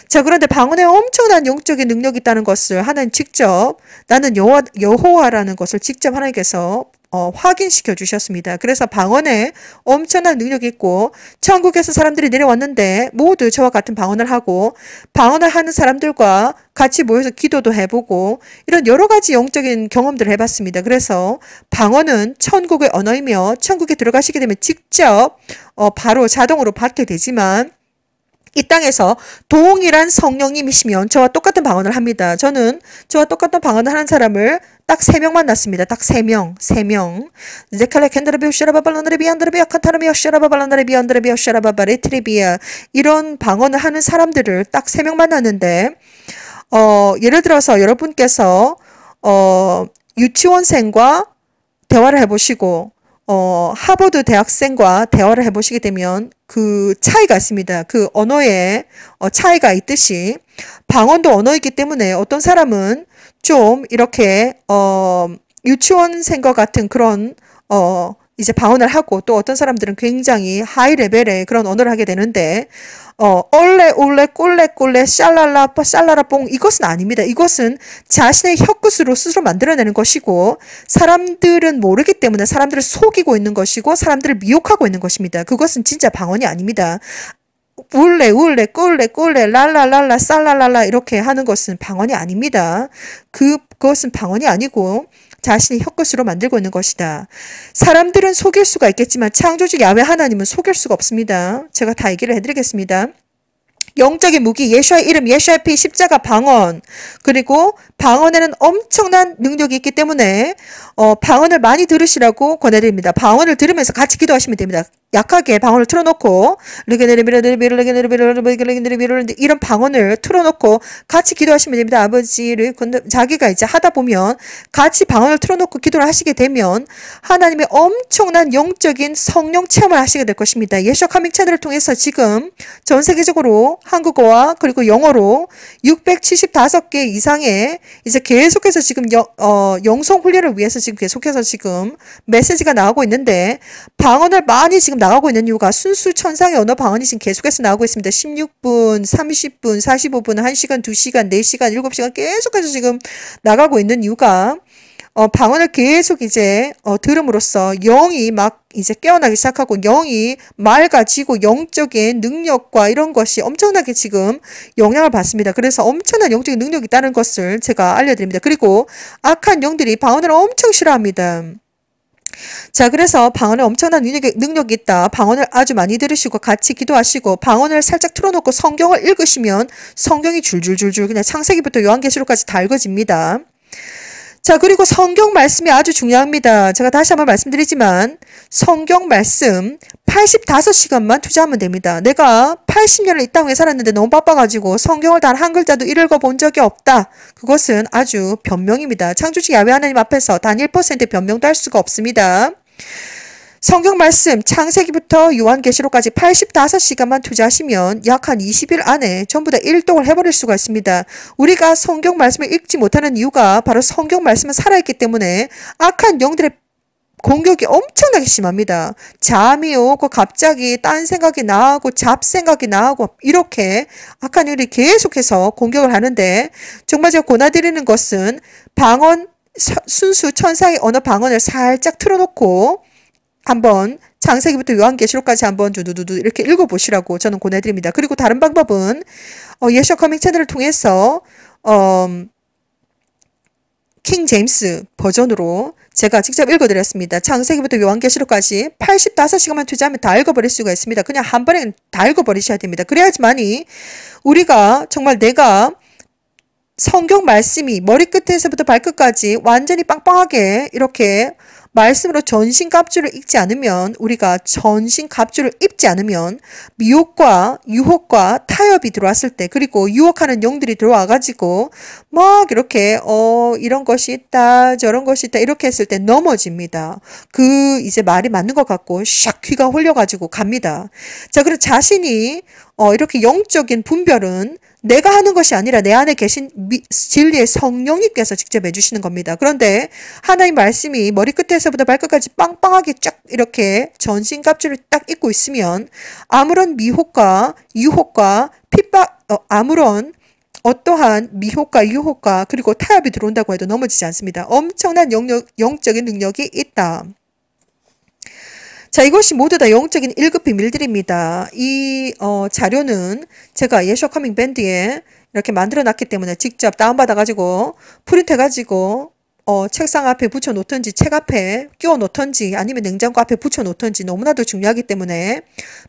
자 그런데 방언에 엄청난 영적인 능력이 있다는 것을 하나님 직접 나는 여호와라는 것을 직접 하나님께서 어, 확인시켜 주셨습니다. 그래서 방언에 엄청난 능력이 있고 천국에서 사람들이 내려왔는데 모두 저와 같은 방언을 하고 방언을 하는 사람들과 같이 모여서 기도도 해보고 이런 여러 가지 영적인 경험들을 해봤습니다. 그래서 방언은 천국의 언어이며 천국에 들어가시게 되면 직접 어, 바로 자동으로 받게 되지만 이 땅에서 동일한 성령님이시면 저와 똑같은 방언을 합니다. 저는 저와 똑같은 방언을 하는 사람을 딱 세명 만났습니다. 딱 세명 세명 제칼레 캔드르비 슈라바 발란드레 비안드레비 아칸타르미 슈라바 발란드레 비안드레비 슈라바 바레트리비아 이런 방언을 하는 사람들을 딱 세명 만났는데 어 예를 들어서 여러분께서 어 유치원생과 대화를 해보시고 어, 하버드 대학생과 대화를 해보시게 되면 그 차이가 있습니다. 그 언어의 어, 차이가 있듯이 방언도 언어이기 때문에 어떤 사람은 좀 이렇게 어 유치원생과 같은 그런 어 이제 방언을 하고 또 어떤 사람들은 굉장히 하이 레벨의 그런 언어를 하게 되는데 어 얼레 올레 꼴레 꼴레 샬랄라 샬랄라뽕 이것은 아닙니다. 이것은 자신의 혀끝으로 스스로 만들어내는 것이고 사람들은 모르기 때문에 사람들을 속이고 있는 것이고 사람들을 미혹하고 있는 것입니다. 그것은 진짜 방언이 아닙니다. 울레 울레 꼴레 꼴레 랄랄랄라쌀랄랄라 이렇게 하는 것은 방언이 아닙니다. 그 그것은 방언이 아니고 자신이 혀끝으로 만들고 있는 것이다. 사람들은 속일 수가 있겠지만 창조주 야외 하나님은 속일 수가 없습니다. 제가 다 얘기를 해드리겠습니다. 영적인 무기 예수의 이름 예수의 피 십자가 방언 그리고 방언에는 엄청난 능력이 있기 때문에 어, 방언을 많이 들으시라고 권해드립니다. 방언을 들으면서 같이 기도하시면 됩니다. 약하게 방언을 틀어놓고 이런 방언을 틀어놓고 같이 기도하시면 됩니다. 아버지를 자기가 이제 하다 보면 같이 방언을 틀어놓고 기도를 하시게 되면 하나님의 엄청난 영적인 성령 체험을 하시게 될 것입니다. 예쇼 카밍 채널을 통해서 지금 전 세계적으로 한국어와 그리고 영어로 675개 이상의 이제 계속해서 지금 영, 어, 영성 훈련을 위해서 지금 계속해서 지금 메시지가 나오고 있는데 방언을 많이 지금 나가고 있는 이유가 순수 천상의 언어 방언이 지금 계속해서 나오고 있습니다. 16분, 30분, 45분, 1시간, 2시간, 4시간, 7시간 계속해서 지금 나가고 있는 이유가 어, 방언을 계속 이제 어, 들음으로써 영이 막 이제 깨어나기 시작하고 영이 맑아지고 영적인 능력과 이런 것이 엄청나게 지금 영향을 받습니다. 그래서 엄청난 영적인 능력이 있다는 것을 제가 알려드립니다. 그리고 악한 영들이 방언을 엄청 싫어합니다. 자, 그래서 방언에 엄청난 능력이, 능력이 있다. 방언을 아주 많이 들으시고 같이 기도하시고 방언을 살짝 틀어놓고 성경을 읽으시면 성경이 줄줄줄줄 그냥 창세기부터 요한계시록까지 다 읽어집니다. 자, 그리고 성경 말씀이 아주 중요합니다. 제가 다시 한번 말씀드리지만 성경 말씀 85시간만 투자하면 됩니다. 내가 80년을 이 땅에 살았는데 너무 바빠가지고 성경을 단 한 글자도 읽어본 적이 없다. 그것은 아주 변명입니다. 창조주 야외 하나님 앞에서 단1%의 변명도 할 수가 없습니다. 성경 말씀 창세기부터 요한계시록까지 85시간만 투자하시면 약 한 20일 안에 전부 다일동을 해버릴 수가 있습니다. 우리가 성경 말씀을 읽지 못하는 이유가 바로 성경 말씀은 살아있기 때문에 악한 영들의 공격이 엄청나게 심합니다. 잠이 오고 갑자기 딴 생각이 나고 잡생각이 나고 이렇게 악한 일이 계속해서 공격을 하는데 정말 제가 권하드리는 것은 방언 순수 천사의 언어 방언을 살짝 틀어놓고 한번 창세기부터 요한계시록까지 한번 두두두두 이렇게 읽어보시라고 저는 권해드립니다. 그리고 다른 방법은 어, 예시어 커밍 채널을 통해서 어, 킹 제임스 버전으로 제가 직접 읽어드렸습니다. 창세기부터 요한계시록까지 85시간만 투자하면 다 읽어버릴 수가 있습니다. 그냥 한 번에 다 읽어버리셔야 됩니다. 그래야지만이 우리가 정말 내가 성경 말씀이 머리끝에서부터 발끝까지 완전히 빵빵하게 이렇게 말씀으로 전신 갑주를 입지 않으면 우리가 전신 갑주를 입지 않으면 미혹과 유혹과 타협이 들어왔을 때 그리고 유혹하는 영들이 들어와 가지고 막 이렇게 어 이런 것이 있다 저런 것이 있다 이렇게 했을 때 넘어집니다. 그 이제 말이 맞는 것 같고 샥 귀가 홀려 가지고 갑니다. 자, 그럼 자신이 어 이렇게 영적인 분별은 내가 하는 것이 아니라 내 안에 계신 미, 진리의 성령님께서 직접 해주시는 겁니다. 그런데 하나님 말씀이 머리끝에서부터 발끝까지 빵빵하게 쫙 이렇게 전신 갑주를 딱 입고 있으면 아무런 미혹과 유혹과 핍박, 어, 아무런 어떠한 미혹과 유혹과 그리고 타협이 들어온다고 해도 넘어지지 않습니다. 엄청난 영역, 영적인 능력이 있다. 자, 이것이 모두 다 영적인 1급비 밀들입니다. 이 어, 자료는 제가 예수와 커밍 밴드에 이렇게 만들어 놨기 때문에 직접 다운받아가지고 프린트해가지고 어, 책상 앞에 붙여놓든지 책 앞에 끼워놓든지 아니면 냉장고 앞에 붙여놓든지 너무나도 중요하기 때문에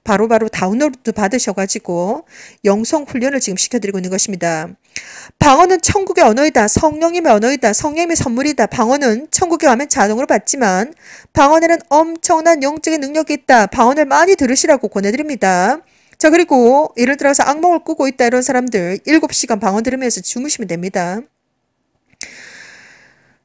바로바로 바로 다운로드 받으셔가지고 영성 훈련을 지금 시켜드리고 있는 것입니다. 방언은 천국의 언어이다. 성령님의 언어이다. 성령님의 선물이다. 방언은 천국에 가면 자동으로 받지만 방언에는 엄청난 영적인 능력이 있다. 방언을 많이 들으시라고 권해드립니다. 자 그리고 예를 들어서 악몽을 꾸고 있다 이런 사람들 7시간 방언 들으면서 주무시면 됩니다.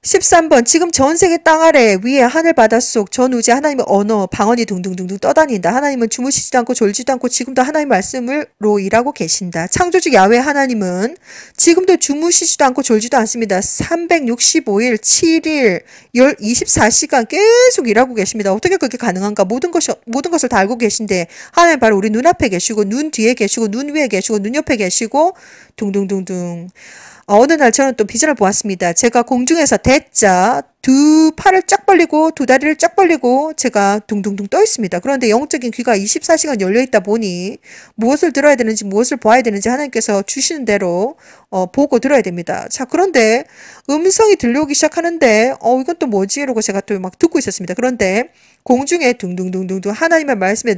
13번 지금 전 세계 땅 아래 위에 하늘 바닷속 전우지 하나님의 언어 방언이 둥둥둥둥 떠다닌다. 하나님은 주무시지도 않고 졸지도 않고 지금도 하나님 말씀으로 일하고 계신다. 창조주 야외 하나님은 지금도 주무시지도 않고 졸지도 않습니다. 365일 7일 10, 24시간 계속 일하고 계십니다. 어떻게 그게 렇 가능한가? 모든 것이 모든 것을 다 알고 계신데 하나님 바로 우리 눈앞에 계시고 눈 뒤에 계시고 눈 위에 계시고 눈 옆에 계시고 둥둥둥둥 어느 날 저는 또 비전을 보았습니다. 제가 공중에서 대자 두 팔을 쫙 벌리고 두 다리를 쫙 벌리고 제가 둥둥둥 떠 있습니다. 그런데 영적인 귀가 24시간 열려 있다 보니 무엇을 들어야 되는지 무엇을 봐야 되는지 하나님께서 주시는 대로 어, 보고 들어야 됩니다. 자 그런데 음성이 들려오기 시작하는데 어 이건 또 뭐지? 이러고 제가 또 막 듣고 있었습니다. 그런데 공중에 둥둥둥둥둥 하나님의 말씀에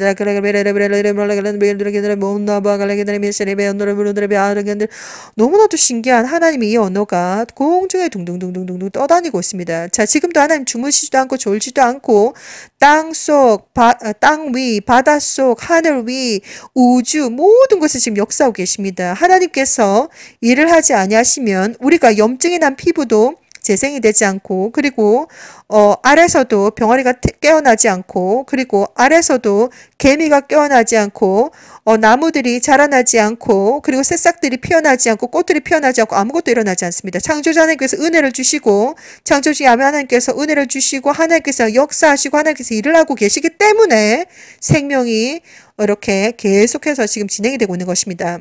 너무나도 신기한 하나님의 이 언어가 공중에 둥둥둥둥둥 떠다니고 있습니다. 자, 지금도 하나님 주무시지도 않고 졸지도 않고 땅 속, 바, 어, 땅 위, 바다 속, 하늘 위, 우주 모든 곳에 지금 역사하고 계십니다. 하나님께서 일을 하지 아니하시면 우리가 염증이 난 피부도 재생이 되지 않고 그리고 어 알에서도 병아리가 깨어나지 않고 그리고 알에서도 개미가 깨어나지 않고 어 나무들이 자라나지 않고 그리고 새싹들이 피어나지 않고 꽃들이 피어나지 않고 아무것도 일어나지 않습니다. 창조자 하나님께서 은혜를 주시고 창조주 야매 하나님께서 은혜를 주시고 하나님께서 역사하시고 하나님께서 일을 하고 계시기 때문에 생명이 이렇게 계속해서 지금 진행이 되고 있는 것입니다.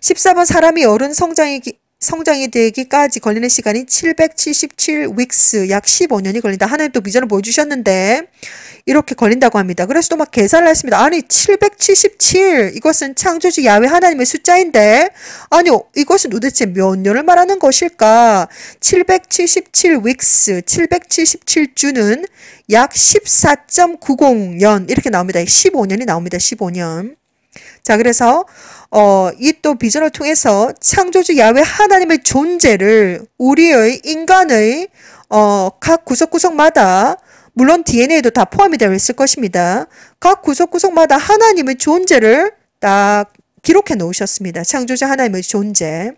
14번 사람이 어른 성장이 성장이 되기까지 걸리는 시간이 777 weeks 약 15년이 걸린다. 하나님또 비전을 보여주셨는데 이렇게 걸린다고 합니다. 그래서 또 막 계산을 했습니다. 아니 777 이것은 창조주 야외 하나님의 숫자인데 아니 이것은 도대체 몇 년을 말하는 것일까? 777 weeks 777주는 약 14.90년 이렇게 나옵니다. 15년이 나옵니다. 15년. 자 그래서 어, 이 또 비전을 통해서 창조주 야외 하나님의 존재를 우리의 인간의 어, 각 구석구석마다 물론 DNA도 다 포함이 되어 있을 것입니다. 각 구석구석마다 하나님의 존재를 딱 기록해 놓으셨습니다. 창조주 하나님의 존재.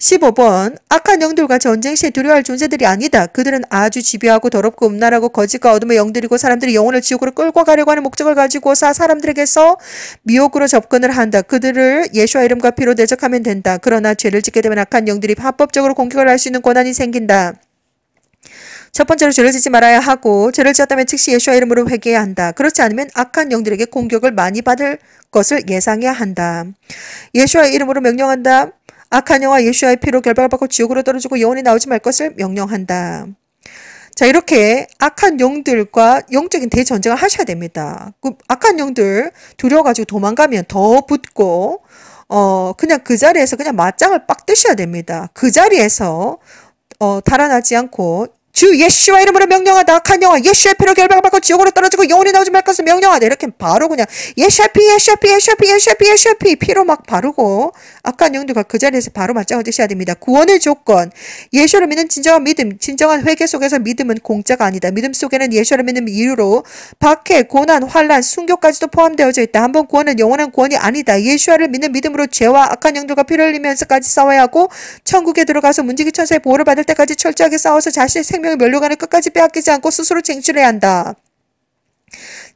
15번 악한 영들과 전쟁시에 두려워할 존재들이 아니다. 그들은 아주 집요하고 더럽고 음란하고 거짓과 어둠의 영들이고 사람들이 영혼을 지옥으로 끌고 가려고 하는 목적을 가지고사 사람들에게서 미혹으로 접근을 한다. 그들을 예수와 이름과 피로 대적하면 된다. 그러나 죄를 짓게 되면 악한 영들이 합법적으로 공격을 할 수 있는 권한이 생긴다. 첫 번째로 죄를 짓지 말아야 하고 죄를 지었다면 즉시 예수와 이름으로 회개해야 한다. 그렇지 않으면 악한 영들에게 공격을 많이 받을 것을 예상해야 한다. 예수와 이름으로 명령한다. 악한 영화 예수아의 피로 결박받고 지옥으로 떨어지고 영원히 나오지 말 것을 명령한다. 자 이렇게 악한 영들과 영적인 대전쟁을 하셔야 됩니다. 그 악한 영들 두려워가지고 도망가면 더 붙고 어 그냥 그 자리에서 그냥 맞짱을 빡 뜨셔야 됩니다. 그 자리에서 어 달아나지 않고 주예슈와 이름으로 명령하다 악한 영화 예수의 피로 결박받고 지옥으로 떨어지고 영혼이 나오지 말 것을 명령하다 이렇게 바로 그냥 예수피예수피예수피예수피예수피 피로 막 바르고 악한 영들과 그 자리에서 바로 맞짱을 드셔야 됩니다. 구원의 조건 예수를 믿는 진정한 믿음 진정한 회개 속에서 믿음은 공짜가 아니다. 믿음 속에는 예수를 믿는 이유로 박해 고난 환란 순교까지도 포함되어져 있다. 한번 구원은 영원한 구원이 아니다. 예수를 믿는 믿음으로 죄와 악한 영들과 피를 흘리면서까지 싸워야 하고 천국에 들어가서 문지기 천사의 보호를 받을 때까지 철저하게 싸워서 자신의 생명 생명을 멸류관을 끝까지 빼앗기지 않고 스스로 쟁취해야 한다.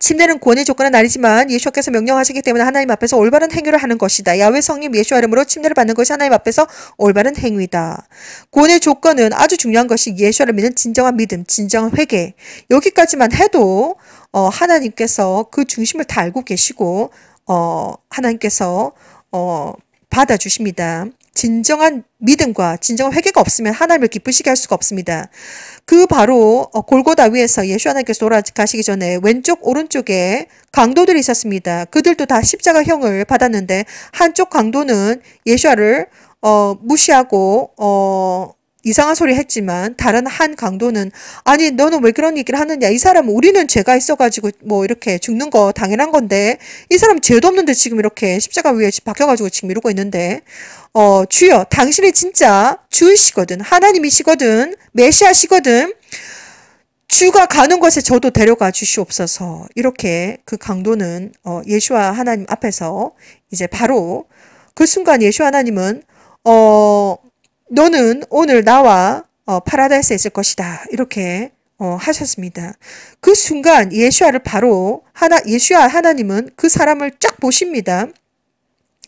침례는 권의 조건은 아니지만 예수께서 명령하시기 때문에 하나님 앞에서 올바른 행위를 하는 것이다. 야외 성님 예수와 이름으로 침례를 받는 것이 하나님 앞에서 올바른 행위다. 권의 조건은 아주 중요한 것이 예수를 믿는 진정한 믿음, 진정한 회개. 여기까지만 해도 어, 하나님께서 그 중심을 다 알고 계시고 어, 하나님께서 어, 받아주십니다. 진정한 믿음과 진정한 회개가 없으면 하나님을 기쁘시게 할 수가 없습니다. 그 바로 어, 골고다 위에서 예수 하나님께서 돌아가시기 전에 왼쪽 오른쪽에 강도들이 있었습니다. 그들도 다 십자가형을 받았는데 한쪽 강도는 예수를 어, 무시하고 어, 이상한 소리 했지만 다른 한 강도는 아니 너는 왜 그런 얘기를 하느냐 이 사람 우리는 죄가 있어가지고 뭐 이렇게 죽는 거 당연한 건데 이 사람 죄도 없는데 지금 이렇게 십자가 위에 박혀가지고 지금 이러고 있는데 어 주여 당신이 진짜 주이시거든 하나님이시거든 메시아시거든 주가 가는 곳에 저도 데려가 주시옵소서 이렇게 그 강도는 어 예수와 하나님 앞에서 이제 바로 그 순간 예수 하나님은 어 너는 오늘 나와 어, 파라다이스에 있을 것이다. 이렇게 어, 하셨습니다. 그 순간 예수아를 바로 하나 예수아 하나님은 그 사람을 쫙 보십니다.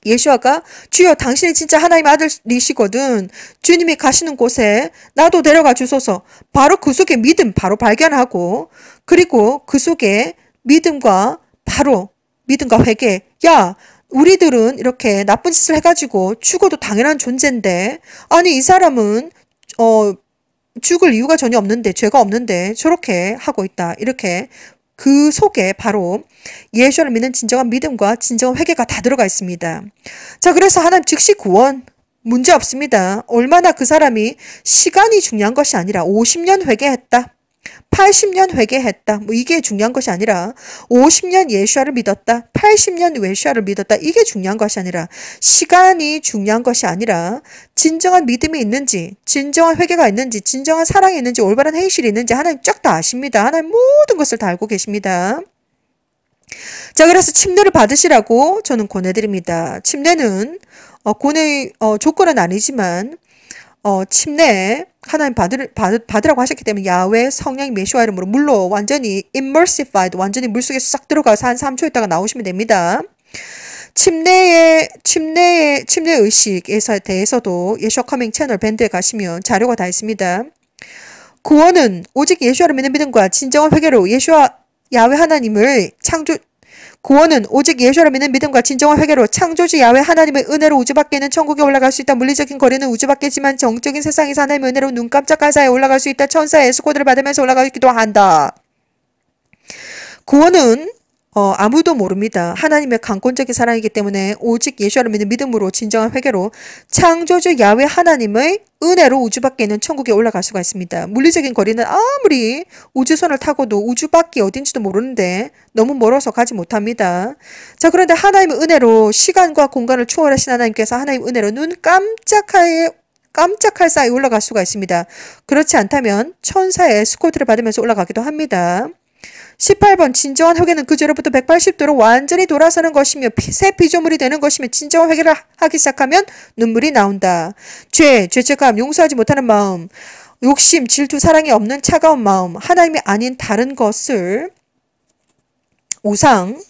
예수아가 주여 당신이 진짜 하나님 아들이시거든. 주님이 가시는 곳에 나도 데려가 주소서. 바로 그 속에 믿음 바로 발견하고 그리고 그 속에 믿음과 바로 믿음과 회개. 야, 우리들은 이렇게 나쁜 짓을 해가지고 죽어도 당연한 존재인데 아니 이 사람은 어 죽을 이유가 전혀 없는데 죄가 없는데 저렇게 하고 있다 이렇게 그 속에 바로 예수를 믿는 진정한 믿음과 진정한 회개가 다 들어가 있습니다. 자 그래서 하나님 즉시 구원 문제 없습니다. 얼마나 그 사람이 시간이 중요한 것이 아니라 50년 회개했다. 80년 회개했다. 뭐 이게 중요한 것이 아니라 50년 예수아를 믿었다. 80년 외슈아를 믿었다. 이게 중요한 것이 아니라 시간이 중요한 것이 아니라 진정한 믿음이 있는지 진정한 회개가 있는지 진정한 사랑이 있는지 올바른 행실이 있는지 하나님 쫙 다 아십니다. 하나님 모든 것을 다 알고 계십니다. 자, 그래서 침례를 받으시라고 저는 권해드립니다. 침례는 어, 권의 어, 조건은 아니지만 어, 침례 하나님 받을, 받, 받으라고 하셨기 때문에 야외 성령 메시아 이름으로 물로 완전히 immersified 완전히 물속에 싹 들어가서 한 3초 있다가 나오시면 됩니다. 침례의 침례의 침례 의식에서 대해서도 예수와 커밍 채널 밴드에 가시면 자료가 다 있습니다. 구원은 오직 예수를 믿는 믿음과 진정한 회개로 예수와 야외 하나님을 창조 구원은 오직 예수를 믿는 믿음과 진정한 회개로 창조주 야외 하나님의 은혜로 우주 밖에는 천국에 올라갈 수 있다. 물리적인 거리는 우주 밖이지만 정적인 세상에서 하나님의 은혜로 눈 깜짝할 사이에 올라갈 수 있다. 천사의 에스코드를 받으면서 올라가기도 한다. 구원은 어, 아무도 모릅니다. 하나님의 강권적인 사랑이기 때문에 오직 예수를 믿는 믿음으로 진정한 회개로 창조주 야외 하나님의 은혜로 우주 밖에 있는 천국에 올라갈 수가 있습니다. 물리적인 거리는 아무리 우주선을 타고도 우주 밖이 어딘지도 모르는데 너무 멀어서 가지 못합니다. 자, 그런데 하나님의 은혜로 시간과 공간을 초월하신 하나님께서 하나님의 은혜로 눈깜짝하 깜짝할 사이 올라갈 수가 있습니다. 그렇지 않다면 천사의 스코트를 받으면서 올라가기도 합니다. 18번 진정한 회개는 그 죄로부터 180도로 완전히 돌아서는 것이며 새 피조물이 되는 것이며 진정한 회개를 하기 시작하면 눈물이 나온다. 죄, 죄책감, 용서하지 못하는 마음, 욕심, 질투, 사랑이 없는 차가운 마음, 하나님이 아닌 다른 것을 우상,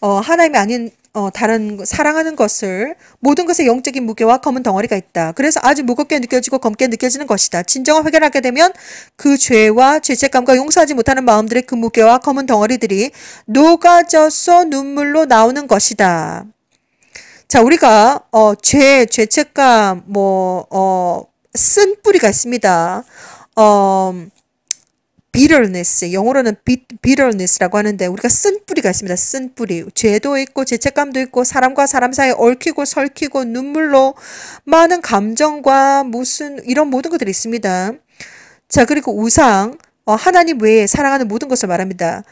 어, 하나님이 아닌 어, 다른 사랑하는 것을 모든 것에 영적인 무게와 검은 덩어리가 있다. 그래서 아주 무겁게 느껴지고 검게 느껴지는 것이다. 진정을회개 하게 되면 그 죄와 죄책감과 용서하지 못하는 마음들의 그 무게와 검은 덩어리들이 녹아져서 눈물로 나오는 것이다. 자, 우리가 어, 죄, 죄책감, 뭐, 어, 쓴 뿌리가 있습니다. 어, bitterness, 영어로는 bitterness라고 하는데 우리가 쓴 뿌리가 있습니다. 쓴 뿌리. 죄도 있고 죄책감도 있고 사람과 사람 사이에 얽히고 설키고 눈물로 많은 감정과 무슨 이런 모든 것들이 있습니다. 자, 그리고 우상, 어, 하나님 외에 사랑하는 모든 것을 말합니다.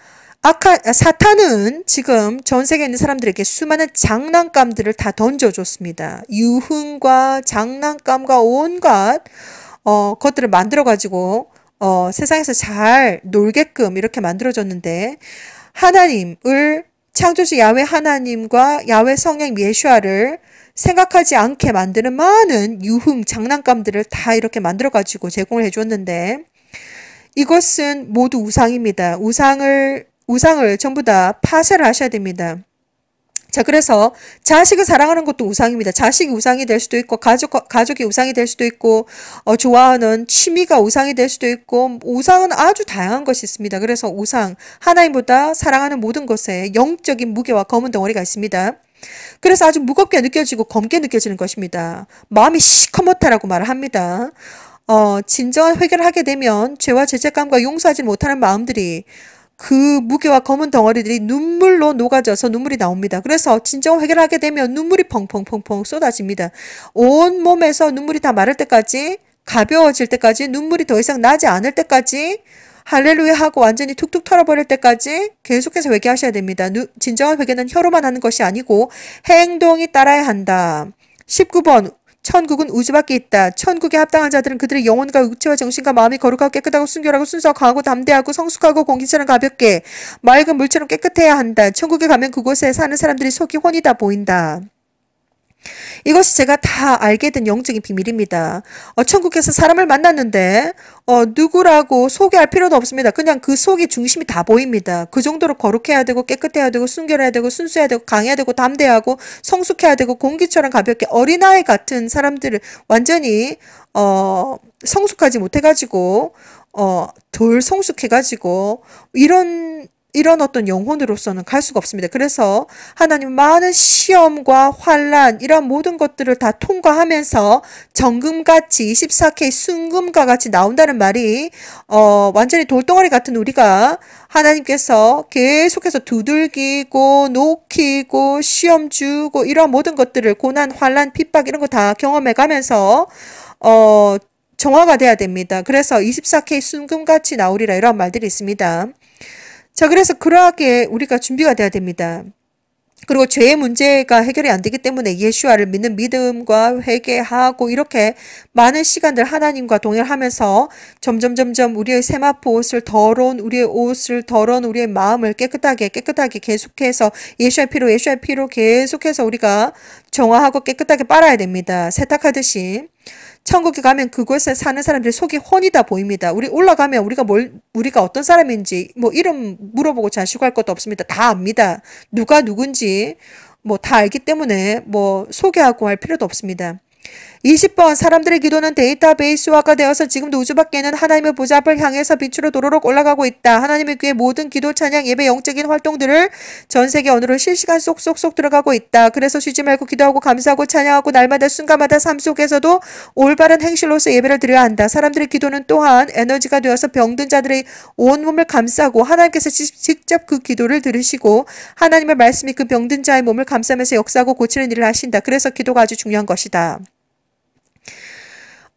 아카, 사탄은 지금 전 세계에 있는 사람들에게 수많은 장난감들을 다 던져줬습니다. 유흥과 장난감과 온갖 어, 것들을 만들어가지고 어, 세상에서 잘 놀게끔 이렇게 만들어졌는데 하나님을 창조주 야외 하나님과 야외 성향예슈아를 생각하지 않게 만드는 많은 유흥 장난감들을 다 이렇게 만들어 가지고 제공을 해줬는데 이것은 모두 우상입니다. 우상을 우상을 전부 다 파쇄를 하셔야 됩니다. 자, 그래서 자식을 사랑하는 것도 우상입니다. 자식이 우상이 될 수도 있고, 가족, 가족이 우상이 될 수도 있고, 어, 좋아하는 취미가 우상이 될 수도 있고, 우상은 아주 다양한 것이 있습니다. 그래서 우상, 하나님보다 사랑하는 모든 것에 영적인 무게와 검은 덩어리가 있습니다. 그래서 아주 무겁게 느껴지고 검게 느껴지는 것입니다. 마음이 시커멓다라고 말을 합니다. 어, 진정한 회개를 하게 되면 죄와 죄책감과 용서하지 못하는 마음들이 그 무게와 검은 덩어리들이 눈물로 녹아져서 눈물이 나옵니다. 그래서 진정 해결하게 되면 눈물이 펑펑펑펑 쏟아집니다. 온 몸에서 눈물이 다 마를 때까지 가벼워질 때까지 눈물이 더 이상 나지 않을 때까지 할렐루야 하고 완전히 툭툭 털어버릴 때까지 계속해서 회개하셔야 됩니다. 진정한 회개는 혀로만 하는 것이 아니고 행동이 따라야 한다. 19번 천국은 우주 밖에 있다. 천국에 합당한 자들은 그들의 영혼과 육체와 정신과 마음이 거룩하고 깨끗하고 순결하고 순수하고 강하고 담대하고 성숙하고 공기처럼 가볍게 맑은 물처럼 깨끗해야 한다. 천국에 가면 그곳에 사는 사람들이 속이 혼이 다 보인다. 이것이 제가 다 알게 된 영적인 비밀입니다. 어, 천국에서 사람을 만났는데 어, 누구라고 소개할 필요도 없습니다. 그냥 그 속의 중심이 다 보입니다. 그 정도로 거룩해야 되고 깨끗해야 되고 순결해야 되고 순수해야 되고 강해야 되고 담대하고 성숙해야 되고 공기처럼 가볍게 어린아이 같은 사람들을 완전히 어, 성숙하지 못해가지고 어, 덜 성숙해가지고 이런 이런 어떤 영혼으로서는 갈 수가 없습니다. 그래서 하나님 많은 시험과 환란 이런 모든 것들을 다 통과하면서 정금같이 24K 순금과 같이 나온다는 말이 어 완전히 돌덩어리 같은 우리가 하나님께서 계속해서 두들기고 놓기고 시험 주고 이런 모든 것들을 고난, 환란, 핍박 이런 거 다 경험해 가면서 어 정화가 돼야 됩니다. 그래서 24K 순금같이 나오리라 이런 말들이 있습니다. 자, 그래서 그러하게 우리가 준비가 돼야 됩니다. 그리고 죄의 문제가 해결이 안 되기 때문에 예수아를 믿는 믿음과 회개하고 이렇게 많은 시간들 하나님과 동행하면서 점점 점점 우리의 세마포 옷을 더러운 우리의 옷을 더러운 우리의 마음을 깨끗하게 깨끗하게 계속해서 예수의 피로 예수의 피로 계속해서 우리가 정화하고 깨끗하게 빨아야 됩니다. 세탁하듯이. 천국에 가면 그곳에 사는 사람들의 속이 혼이다 보입니다. 우리 올라가면 우리가 뭘 우리가 어떤 사람인지 뭐 이름 물어보고 자시고 할 것도 없습니다. 다 압니다. 누가 누군지 뭐 다 알기 때문에 뭐 소개하고 할 필요도 없습니다. 20번 사람들의 기도는 데이터베이스화가 되어서 지금도 우주 밖에는 하나님의 보좌 앞을 향해서 빛으로 도로록 올라가고 있다. 하나님의 귀에 모든 기도, 찬양, 예배, 영적인 활동들을 전 세계 언어로 실시간 쏙쏙쏙 들어가고 있다. 그래서 쉬지 말고 기도하고 감사하고 찬양하고 날마다 순간마다 삶 속에서도 올바른 행실로서 예배를 드려야 한다. 사람들의 기도는 또한 에너지가 되어서 병든 자들의 온몸을 감싸고 하나님께서 직접 그 기도를 들으시고 하나님의 말씀이 그 병든 자의 몸을 감싸면서 역사하고 고치는 일을 하신다. 그래서 기도가 아주 중요한 것이다.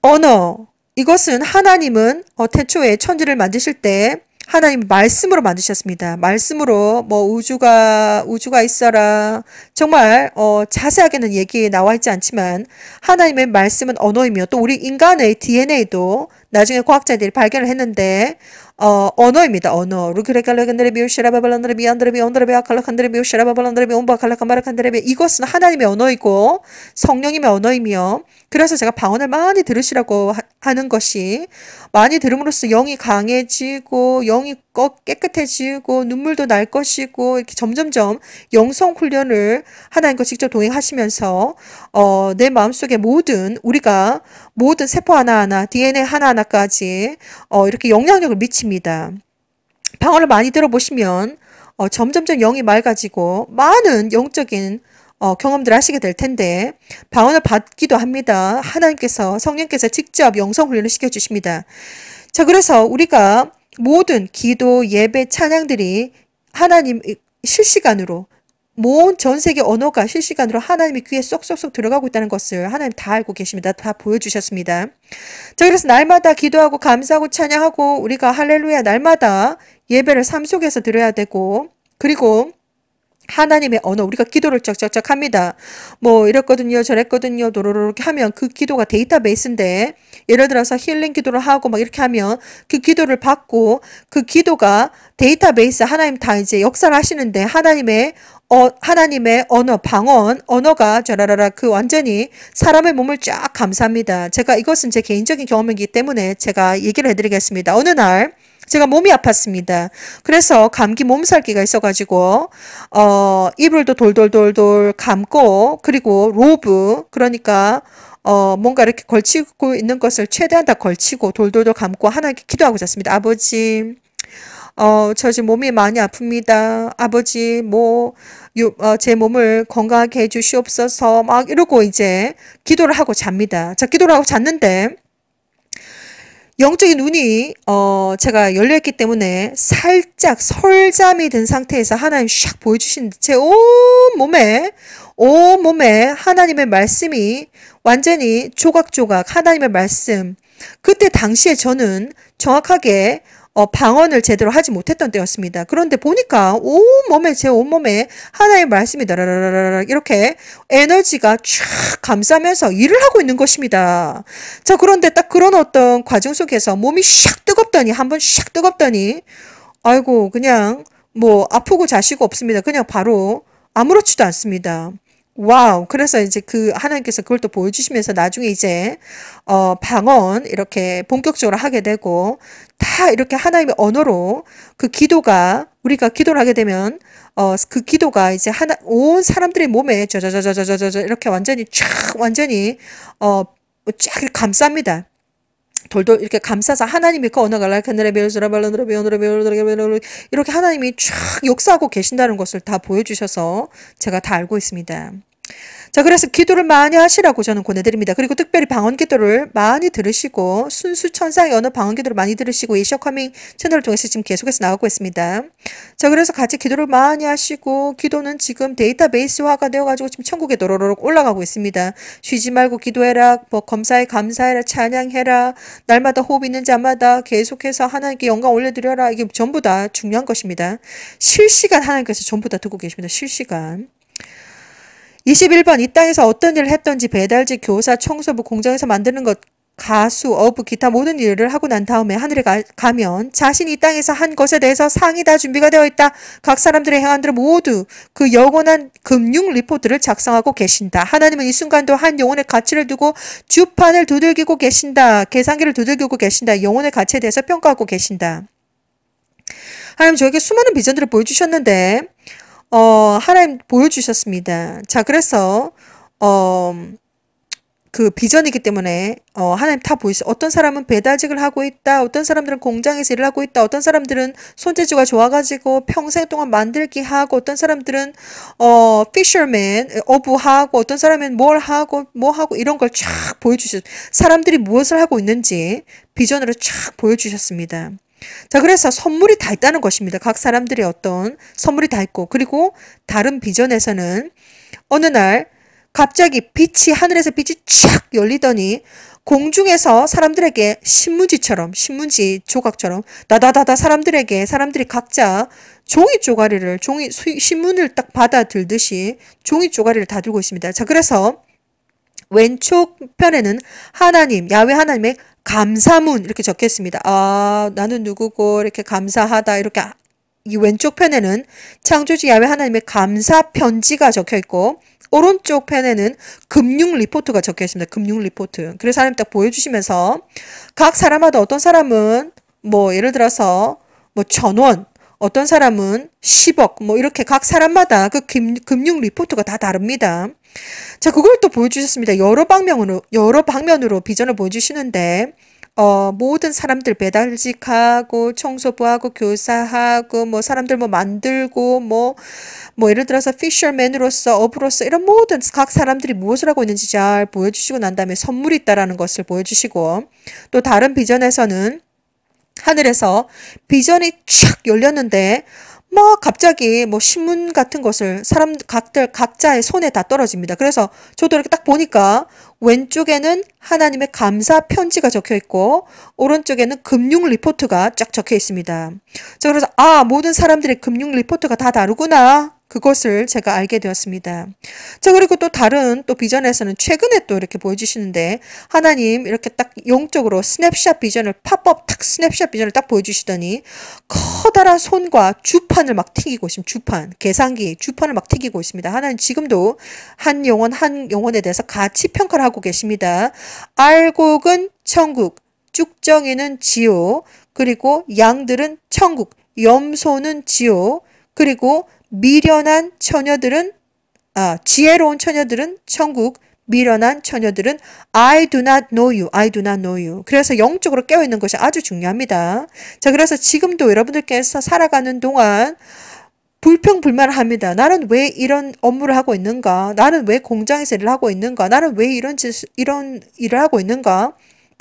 언어. 이것은 하나님은 어, 태초에 천지를 만드실 때 하나님 말씀으로 만드셨습니다. 말씀으로 뭐 우주가 우주가 있어라 정말 어, 자세하게는 얘기 나와 있지 않지만 하나님의 말씀은 언어이며 또 우리 인간의 DNA도 나중에 과학자들이 발견을 했는데 어, 언어입니다. 언어. 루크레칼레간드레비 우시라바발란드레비 안드레비 온드레비 아칼라칸드레비 우시라바발란드레비 온바칼라칸바라칸드레비 이것은 하나님의 언어이고 성령님의 언어이며 그래서 제가 방언을 많이 들으시라고 하, 는 것이 많이 들음으로써 영이 강해지고 영이 깨끗해지고 눈물도 날 것이고 이렇게 점점점 영성 훈련을 하나님과 직접 동행하시면서 어, 내 마음속에 모든 우리가 모든 세포 하나하나 DNA 하나하나까지 어, 이렇게 영향력을 미칩니다. 방언을 많이 들어보시면 어, 점점점 영이 맑아지고 많은 영적인 어, 경험들 하시게 될 텐데 방언을 받기도 합니다. 하나님께서 성령께서 직접 영성 훈련을 시켜 주십니다. 자 그래서 우리가 모든 기도 예배 찬양들이 하나님 실시간으로 모은 전 세계 언어가 실시간으로 하나님이 귀에 쏙쏙쏙 들어가고 있다는 것을 하나님 다 알고 계십니다. 다 보여주셨습니다. 자, 그래서 날마다 기도하고 감사하고 찬양하고 우리가 할렐루야 날마다 예배를 삶 속에서 드려야 되고 그리고 하나님의 언어 우리가 기도를 쩍쩍쩍 합니다. 뭐 이랬거든요 저랬거든요 도로로 이렇게 하면 그 기도가 데이터베이스인데 예를 들어서 힐링 기도를 하고 막 이렇게 하면 그 기도를 받고 그 기도가 데이터베이스 하나님 다 이제 역사를 하시는데 하나님의 어, 하나님의 언어, 방언, 언어가 저라라라 그 완전히 사람의 몸을 쫙감사합니다 제가 이것은 제 개인적인 경험이기 때문에 제가 얘기를 해드리겠습니다. 어느 날 제가 몸이 아팠습니다. 그래서 감기 몸살기가 있어가지고 어 이불도 돌돌돌돌 감고 그리고 로브 그러니까 어, 뭔가 이렇게 걸치고 있는 것을 최대한 다 걸치고 돌돌돌 감고 하나님께 기도하고 잤습니다. 아버지, 어, 저 지금 몸이 많이 아픕니다. 아버지, 뭐, 요, 어, 제 몸을 건강하게 해주시옵소서. 막 이러고 이제 기도를 하고 잡니다. 자, 기도를 하고 잤는데, 영적인 눈이 어 제가 열려 있기 때문에 살짝 설잠이 된 상태에서 하나님 샥 보여주신 제 온 몸에 온 몸에 하나님의 말씀이 완전히 조각조각 하나님의 말씀 그때 당시에 저는 정확하게 어, 방언을 제대로 하지 못했던 때였습니다. 그런데 보니까 온몸에 제 온몸에 하나의 말씀이 라라라라 이렇게 에너지가 쫙 감싸면서 일을 하고 있는 것입니다. 자 그런데 딱 그런 어떤 과정 속에서 몸이 샥 뜨겁더니 한 번 샥 뜨겁더니 아이고 그냥 뭐 아프고 자시고 없습니다. 그냥 바로 아무렇지도 않습니다. 와우. 그래서 이제 그 하나님께서 그걸 또 보여주시면서 나중에 이제 어 방언 이렇게 본격적으로 하게 되고 다 이렇게 하나님의 언어로 그 기도가 우리가 기도를 하게 되면 어그 기도가 이제 하나 온 사람들의 몸에 저저저저저저 이렇게 완전히 촥 완전히 어 쫙 감쌉니다. 돌돌 이렇게 감싸서 하나님이 그어가라이 하늘에 베르스라 발라노라베오노라베오노라베오노라 이렇게 하나님이 촥 역사하고 계신다는 것을 다 보여주셔서 제가 다 알고 있습니다. 자, 그래서 기도를 많이 하시라고 저는 권해드립니다. 그리고 특별히 방언 기도를 많이 들으시고 순수 천상의 언어 방언 기도를 많이 들으시고 이셔 커밍 채널을 통해서 지금 계속해서 나오고 있습니다. 자, 그래서 같이 기도를 많이 하시고 기도는 지금 데이터베이스화가 되어가지고 지금 천국에 도로로 올라가고 있습니다. 쉬지 말고 기도해라, 뭐 검사에 감사해라, 찬양해라, 날마다 호흡 있는 자마다 계속해서 하나님께 영광 올려드려라. 이게 전부 다 중요한 것입니다. 실시간 하나님께서 전부 다 듣고 계십니다. 실시간. 21번 이 땅에서 어떤 일을 했던지 배달지, 교사, 청소부, 공장에서 만드는 것, 가수, 어부, 기타 모든 일을 하고 난 다음에 하늘에 가, 면 자신이 이 땅에서 한 것에 대해서 상이 다 준비가 되어 있다. 각 사람들의 행한들을 모두 그 영원한 금융 리포트를 작성하고 계신다. 하나님은 이 순간도 한 영혼의 가치를 두고 주판을 두들기고 계신다. 계산기를 두들기고 계신다. 영혼의 가치에 대해서 평가하고 계신다. 하나님 저에게 수많은 비전들을 보여주셨는데 어, 하나님 보여주셨습니다. 자, 그래서, 어, 그 비전이기 때문에 어, 하나님 다보이세 어떤 사람은 배달직을 하고 있다. 어떤 사람들은 공장에서 일을 하고 있다. 어떤 사람들은 손재주가 좋아가지고 평생 동안 만들기 하고 어떤 사람들은 어 피셔맨 어부하고 어떤 사람은 뭘 하고 뭐 하고 이런 걸 쫙 보여주셨. 사람들이 무엇을 하고 있는지 비전으로 쫙 보여주셨습니다. 자, 그래서 선물이 다 있다는 것입니다. 각 사람들의 어떤 선물이 다 있고, 그리고 다른 비전에서는 어느 날 갑자기 빛이, 하늘에서 빛이 촥 열리더니 공중에서 사람들에게 신문지처럼, 신문지 조각처럼 나다다다 사람들에게 사람들이 각자 종이 조가리를, 종이, 신문을 딱 받아들듯이 종이 조가리를 다 들고 있습니다. 자, 그래서 왼쪽 편에는 하나님, 야외 하나님의 감사문 이렇게 적겠습니다. 아 나는 누구고 이렇게 감사하다 이렇게 아, 이 왼쪽 편에는 창조주 야외 하나님의 감사 편지가 적혀 있고 오른쪽 편에는 금융 리포트가 적혀 있습니다. 금융 리포트. 그래서 하나님 딱 보여주시면서 각 사람마다 어떤 사람은 뭐 예를 들어서 뭐 천원, 어떤 사람은 10억 뭐 이렇게 각 사람마다 그 금, 금융 리포트가 다 다릅니다. 자, 그걸 또 보여주셨습니다. 여러 방면으로, 여러 방면으로 비전을 보여주시는데, 어, 모든 사람들 배달직하고 청소부하고 교사하고 뭐 사람들 뭐 만들고 뭐뭐 뭐 예를 들어서 피셔맨으로서 업으로서 이런 모든 각 사람들이 무엇을 하고 있는지 잘 보여주시고 난 다음에 선물이 있다라는 것을 보여주시고 또 다른 비전에서는 하늘에서 비전이 촥 열렸는데 뭐 갑자기 뭐 신문 같은 것을 사람 각들 각자의 손에 다 떨어집니다. 그래서 저도 이렇게 딱 보니까 왼쪽에는 하나님의 감사 편지가 적혀 있고 오른쪽에는 금융 리포트가 쫙 적혀 있습니다. 저 그래서 아 모든 사람들의 금융 리포트가 다 다르구나 그것을 제가 알게 되었습니다. 자 그리고 또 다른 또 비전에서는 최근에 또 이렇게 보여주시는데 하나님 이렇게 딱 영적으로 스냅샷 비전을 팝업 탁 스냅샷 비전을 딱 보여주시더니 커다란 손과 주판을 막 튀기고 있습니다. 주판 계산기 주판을 막 튀기고 있습니다. 하나님 지금도 한 영혼 한 영혼에 대해서 같이 평가를 하고 계십니다. 알곡은 천국 쭉정이는 지옥 그리고 양들은 천국 염소는 지옥 그리고 미련한 처녀들은 아, 지혜로운 처녀들은 천국, 미련한 처녀들은 I do not know you, I do not know you. 그래서 영적으로 깨어있는 것이 아주 중요합니다. 자, 그래서 지금도 여러분들께서 살아가는 동안 불평불만합니다. 을 나는 왜 이런 업무를 하고 있는가? 나는 왜 공장에서 일을 하고 있는가? 나는 왜 이런 짓, 이런 일을 하고 있는가?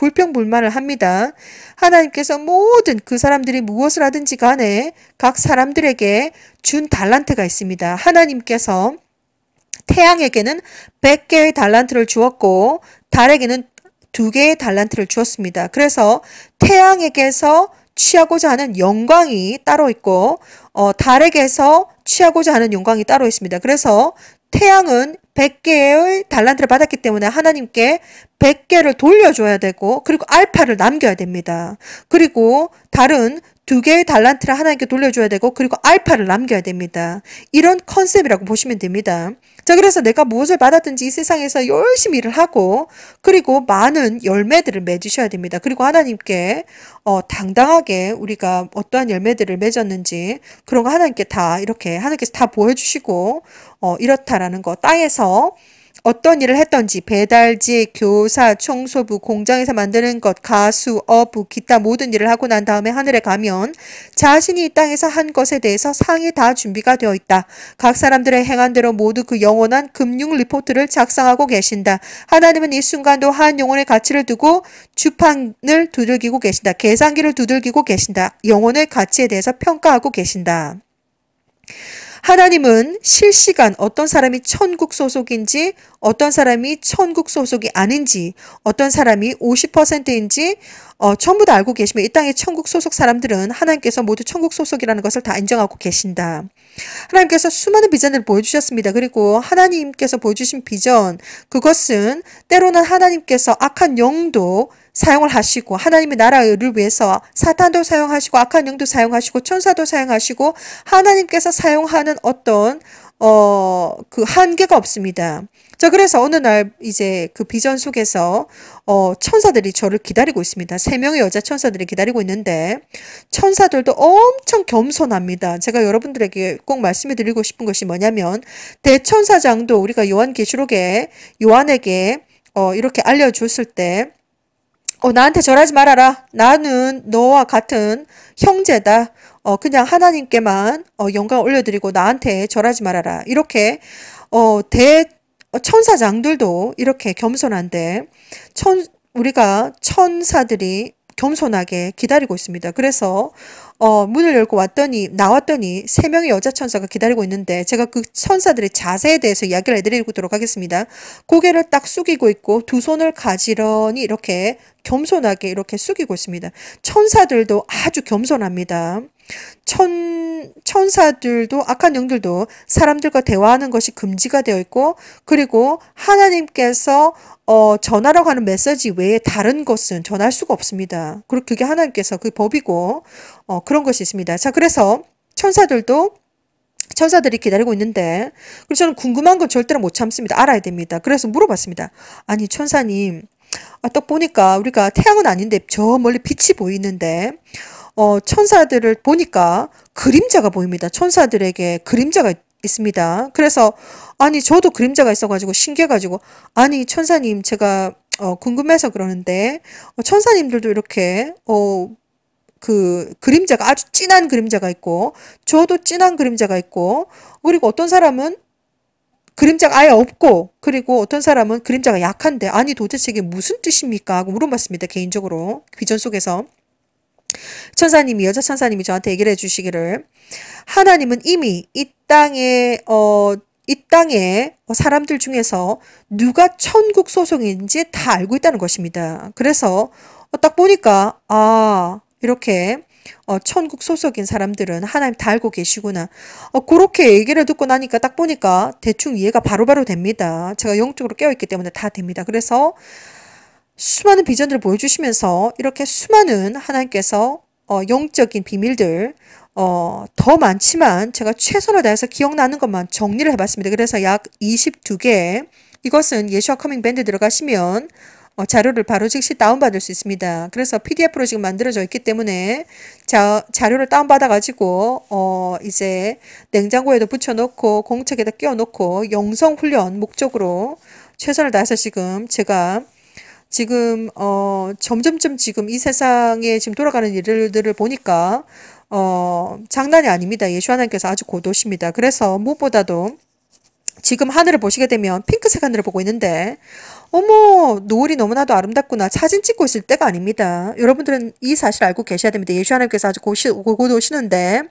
불평불만을 합니다. 하나님께서 모든 그 사람들이 무엇을 하든지 간에 각 사람들에게 준 달란트가 있습니다. 하나님께서 태양에게는 100개의 달란트를 주었고 달에게는 2개의 달란트를 주었습니다. 그래서 태양에게서 취하고자 하는 영광이 따로 있고 어, 달에게서 취하고자 하는 영광이 따로 있습니다. 그래서 태양은 100개의 달란트를 받았기 때문에 하나님께 100개를 돌려줘야 되고 그리고 알파를 남겨야 됩니다. 그리고 달은 두 개의 달란트를 하나님께 돌려줘야 되고 그리고 알파를 남겨야 됩니다. 이런 컨셉이라고 보시면 됩니다. 자 그래서 내가 무엇을 받았든지 이 세상에서 열심히 일을 하고 그리고 많은 열매들을 맺으셔야 됩니다. 그리고 하나님께 어, 당당하게 우리가 어떠한 열매들을 맺었는지 그런 거 하나님께 다 이렇게 하나님께서 다 보여주시고 어, 이렇다라는 거 땅에서 어떤 일을 했던지 배달지 교사, 청소부, 공장에서 만드는 것, 가수, 어부, 기타 모든 일을 하고 난 다음에 하늘에 가면 자신이 이 땅에서 한 것에 대해서 상이 다 준비가 되어 있다. 각 사람들의 행한 대로 모두 그 영원한 금융 리포트를 작성하고 계신다. 하나님은 이 순간도 한 영혼의 가치를 두고 주판을 두들기고 계신다. 계산기를 두들기고 계신다. 영혼의 가치에 대해서 평가하고 계신다. 하나님은 실시간 어떤 사람이 천국 소속인지, 어떤 사람이 천국 소속이 아닌지, 어떤 사람이 50%인지 어, 전부 다 알고 계시며 이 땅의 천국 소속 사람들은 하나님께서 모두 천국 소속이라는 것을 다 인정하고 계신다. 하나님께서 수많은 비전을 보여주셨습니다. 그리고 하나님께서 보여주신 비전, 그것은 때로는 하나님께서 악한 영도 사용을 하시고 하나님의 나라를 위해서 사탄도 사용하시고 악한 영도 사용하시고 천사도 사용하시고 하나님께서 사용하는 어떤 어 그 한계가 없습니다. 자 그래서 어느 날 이제 그 비전 속에서 어 천사들이 저를 기다리고 있습니다. 세 명의 여자 천사들이 기다리고 있는데 천사들도 엄청 겸손합니다. 제가 여러분들에게 꼭 말씀해 드리고 싶은 것이 뭐냐면 대천사장도 우리가 요한계시록에 요한에게 어 이렇게 알려줬을 때 어, 나한테 절하지 말아라. 나는 너와 같은 형제다. 어, 그냥 하나님께만 어, 영광 올려드리고 나한테 절하지 말아라. 이렇게 어, 대 어, 천사장들도 이렇게 겸손한데 천 우리가 천사들이 겸손하게 기다리고 있습니다. 그래서 어, 문을 열고 왔더니 나왔더니 세 명의 여자 천사가 기다리고 있는데 제가 그 천사들의 자세에 대해서 이야기를 해드리도록 하겠습니다. 고개를 딱 숙이고 있고 두 손을 가지런히 이렇게 겸손하게 이렇게 숙이고 있습니다. 천사들도 아주 겸손합니다. 천, 천사들도 악한 영들도 사람들과 대화하는 것이 금지가 되어 있고 그리고 하나님께서 어, 전하라고 하는 메시지 외에 다른 것은 전할 수가 없습니다. 그리고 그게 하나님께서 그 법이고 어, 그런 것이 있습니다. 자 그래서 천사들도 천사들이 기다리고 있는데 그리고 저는 궁금한 건 절대로 못 참습니다. 알아야 됩니다. 그래서 물어봤습니다. 아니 천사님 아, 딱 보니까 우리가 태양은 아닌데 저 멀리 빛이 보이는데 어, 천사들을 보니까 그림자가 보입니다. 천사들에게 그림자가 있습니다. 그래서 아니 저도 그림자가 있어가지고 신기해가지고 아니 천사님 제가 어, 궁금해서 그러는데 어, 천사님들도 이렇게 어, 그 그림자가 아주 진한 그림자가 있고 저도 진한 그림자가 있고 그리고 어떤 사람은 그림자가 아예 없고 그리고 어떤 사람은 그림자가 약한데 아니 도대체 이게 무슨 뜻입니까? 하고 물어봤습니다. 개인적으로 비전 속에서 천사님이 여자 천사님이 저한테 얘기를 해주시기를 하나님은 이미 이 땅에 어, 이 땅에 사람들 중에서 누가 천국 소속인지 다 알고 있다는 것입니다. 그래서 어, 딱 보니까 아 이렇게 어, 천국 소속인 사람들은 하나님 다 알고 계시구나. 어, 그렇게 얘기를 듣고 나니까 딱 보니까 대충 이해가 바로바로 바로 됩니다. 제가 영적으로 깨어있기 때문에 다 됩니다. 그래서 수많은 비전들을 보여주시면서 이렇게 수많은 하나님께서 어, 영적인 비밀들 어, 더 많지만 제가 최선을 다해서 기억나는 것만 정리를 해봤습니다. 그래서 약 22개 이것은 예수와 커밍 밴드 들어가시면 어, 자료를 바로 즉시 다운받을 수 있습니다. 그래서 PDF로 지금 만들어져 있기 때문에 자, 자료를 다운받아가지고 어, 이제 냉장고에도 붙여놓고 공책에다 끼워놓고 영성훈련 목적으로 최선을 다해서 지금 제가 지금 어 점점점 지금 이 세상에 지금 돌아가는 일들을 보니까 어 장난이 아닙니다. 예수 하나님께서 아주 고도십니다. 그래서 무엇보다도 지금 하늘을 보시게 되면 핑크색 하늘을 보고 있는데 어머 노을이 너무나도 아름답구나 사진 찍고 있을 때가 아닙니다. 여러분들은 이 사실 알고 계셔야 됩니다. 예수 하나님께서 아주 고시, 고도시는데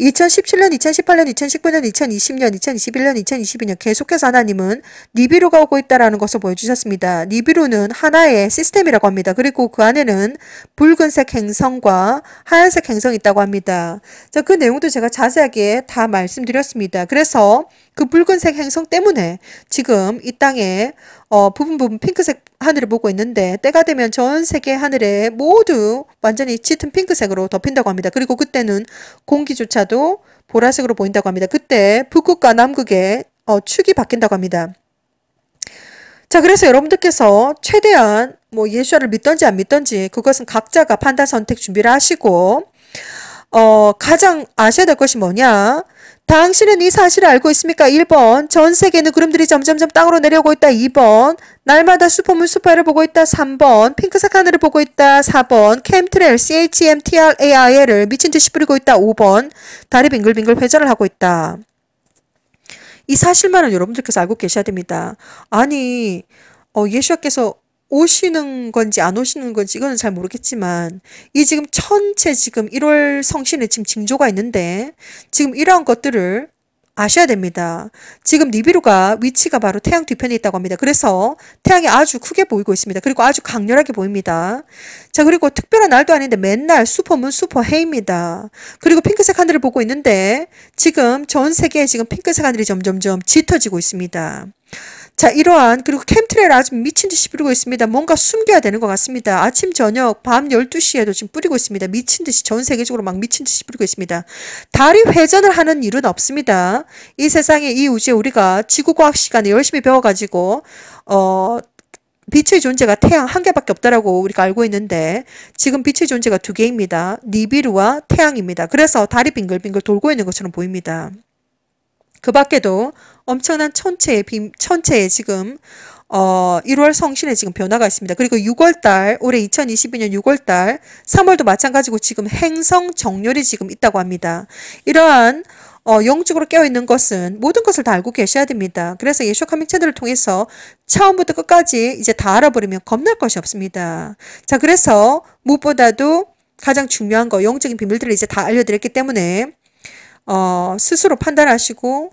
2017년, 2018년, 2019년, 2020년, 2021년, 2022년 계속해서 하나님은 니비루가 오고 있다는 것을 보여주셨습니다. 니비루는 하나의 시스템이라고 합니다. 그리고 그 안에는 붉은색 행성과 하얀색 행성이 있다고 합니다. 자, 그 내용도 제가 자세하게 다 말씀드렸습니다. 그래서 그 붉은색 행성 때문에 지금 이 땅에 어, 부분 부분 핑크색 하늘을 보고 있는데 때가 되면 전 세계 하늘에 모두 완전히 짙은 핑크색으로 덮인다고 합니다. 그리고 그때는 공기조차도 보라색으로 보인다고 합니다. 그때 북극과 남극의 어, 축이 바뀐다고 합니다. 자, 그래서 여러분들께서 최대한 뭐 예수를 믿던지 안 믿던지 그것은 각자가 판단 선택 준비를 하시고 어, 가장 아셔야 될 것이 뭐냐? 당신은 이 사실을 알고 있습니까? 1번 전 세계는 구름들이 점점점 땅으로 내려오고 있다. 2번 날마다 슈퍼문 슈퍼를 보고 있다. 3번 핑크색 하늘을 보고 있다. 4번 캠트렐 CHMTRAIL을 미친 듯이 뿌리고 있다. 5번 다리 빙글빙글 회전을 하고 있다. 이 사실만은 여러분들께서 알고 계셔야 됩니다. 아니 어, 예수께서 오시는 건지 안 오시는 건지 이거는 잘 모르겠지만 이 지금 천체 지금 1월 성신에 지금 징조가 있는데 지금 이러한 것들을 아셔야 됩니다. 지금 니비루가 위치가 바로 태양 뒤편에 있다고 합니다. 그래서 태양이 아주 크게 보이고 있습니다. 그리고 아주 강렬하게 보입니다. 자 그리고 특별한 날도 아닌데 맨날 슈퍼문 슈퍼해입니다. 그리고 핑크색 하늘을 보고 있는데 지금 전 세계에 지금 핑크색 하늘이 점점점 짙어지고 있습니다. 자, 이러한 그리고 캠트레일 아주 미친 듯이 뿌리고 있습니다. 뭔가 숨겨야 되는 것 같습니다. 아침, 저녁, 밤 12시에도 지금 뿌리고 있습니다. 미친 듯이 전 세계적으로 막 미친 듯이 뿌리고 있습니다. 달이 회전을 하는 일은 없습니다. 이 세상에 이 우주에 우리가 지구과학 시간에 열심히 배워가지고 어 빛의 존재가 태양 한 개밖에 없다라고 우리가 알고 있는데 지금 빛의 존재가 두 개입니다. 니비루와 태양입니다. 그래서 달이 빙글빙글 돌고 있는 것처럼 보입니다. 그 밖에도 엄청난 천체의 빔, 천체의 지금 어, 1월 성신에 지금 변화가 있습니다. 그리고 6월달, 올해 2022년 6월달, 3월도 마찬가지고 지금 행성 정렬이 지금 있다고 합니다. 이러한 어, 영적으로 깨어있는 것은 모든 것을 다 알고 계셔야 됩니다. 그래서 예수 카밍체들을 통해서 처음부터 끝까지 이제 다 알아버리면 겁날 것이 없습니다. 자, 그래서 무엇보다도 가장 중요한 거, 영적인 비밀들을 이제 다 알려드렸기 때문에 어, 스스로 판단하시고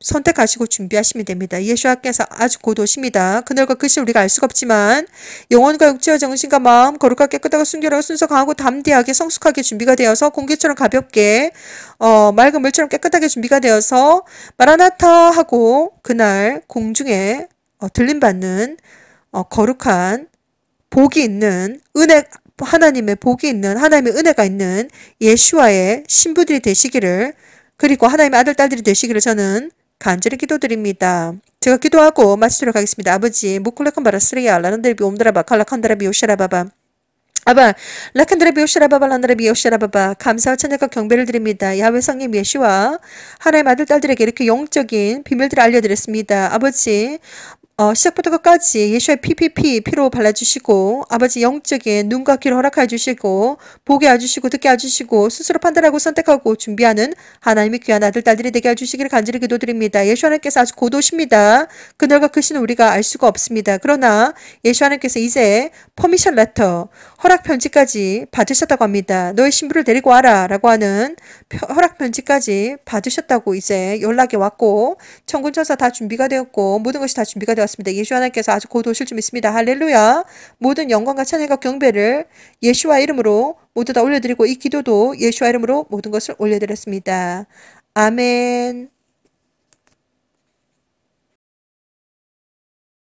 선택하시고 준비하시면 됩니다. 예수와께서 아주 고도십니다. 그날과 글씨 우리가 알 수가 없지만 영혼과 육체와 정신과 마음 거룩하 깨끗하고 순결하고 순서강하고 담대하게 성숙하게 준비가 되어서 공기처럼 가볍게 어, 맑은 물처럼 깨끗하게 준비가 되어서 마라나타 하고 그날 공중에 어, 들림받는 어, 거룩한 복이 있는 은혜 하나님의 복이 있는 하나님의 은혜가 있는 예수와의 신부들이 되시기를 그리고 하나님의 아들, 딸들이 되시기를 저는 간절히 기도드립니다. 제가 기도하고 마치도록 하겠습니다. 아버지, 무클레컨바라 스레야, 라는데비 옴드라바, 칼라칸드라비 오시라바바. 아바 라칸드라비 오시라바바 라나라비 오시라바바 감사와 찬양과 경배를 드립니다. 야외 성님 예시와 하나님 의 아들 딸들에게 이렇게 영적인 비밀들을 알려드렸습니다. 아버지 어, 시작부터 끝까지 예수의 PPP 피로 발라주시고 아버지 영적인 눈과 귀를 허락하여 주시고 보게 해주시고 듣게 해주시고 스스로 판단하고 선택하고 준비하는 하나님의 귀한 아들 딸들이 되게 해주시기를 간절히 기도드립니다. 예수 하나님께서 아주 고도십니다. 그늘과 크신 그 우리가 알 수가 없습니다. 그러나 예수 하나님께서 이제 퍼미션 레터 허락 편지까지 받으셨다고 합니다. 너의 신부를 데리고 와라 라고 하는 허락 편지까지 받으셨다고 이제 연락이 왔고 천군천사 다 준비가 되었고 모든 것이 다 준비가 되었습니다. 예수 하나님께서 아주 곧 오실 줄 믿습니다. 할렐루야 모든 영광과 찬양과 경배를 예수와 이름으로 모두 다 올려드리고 이 기도도 예수와 이름으로 모든 것을 올려드렸습니다. 아멘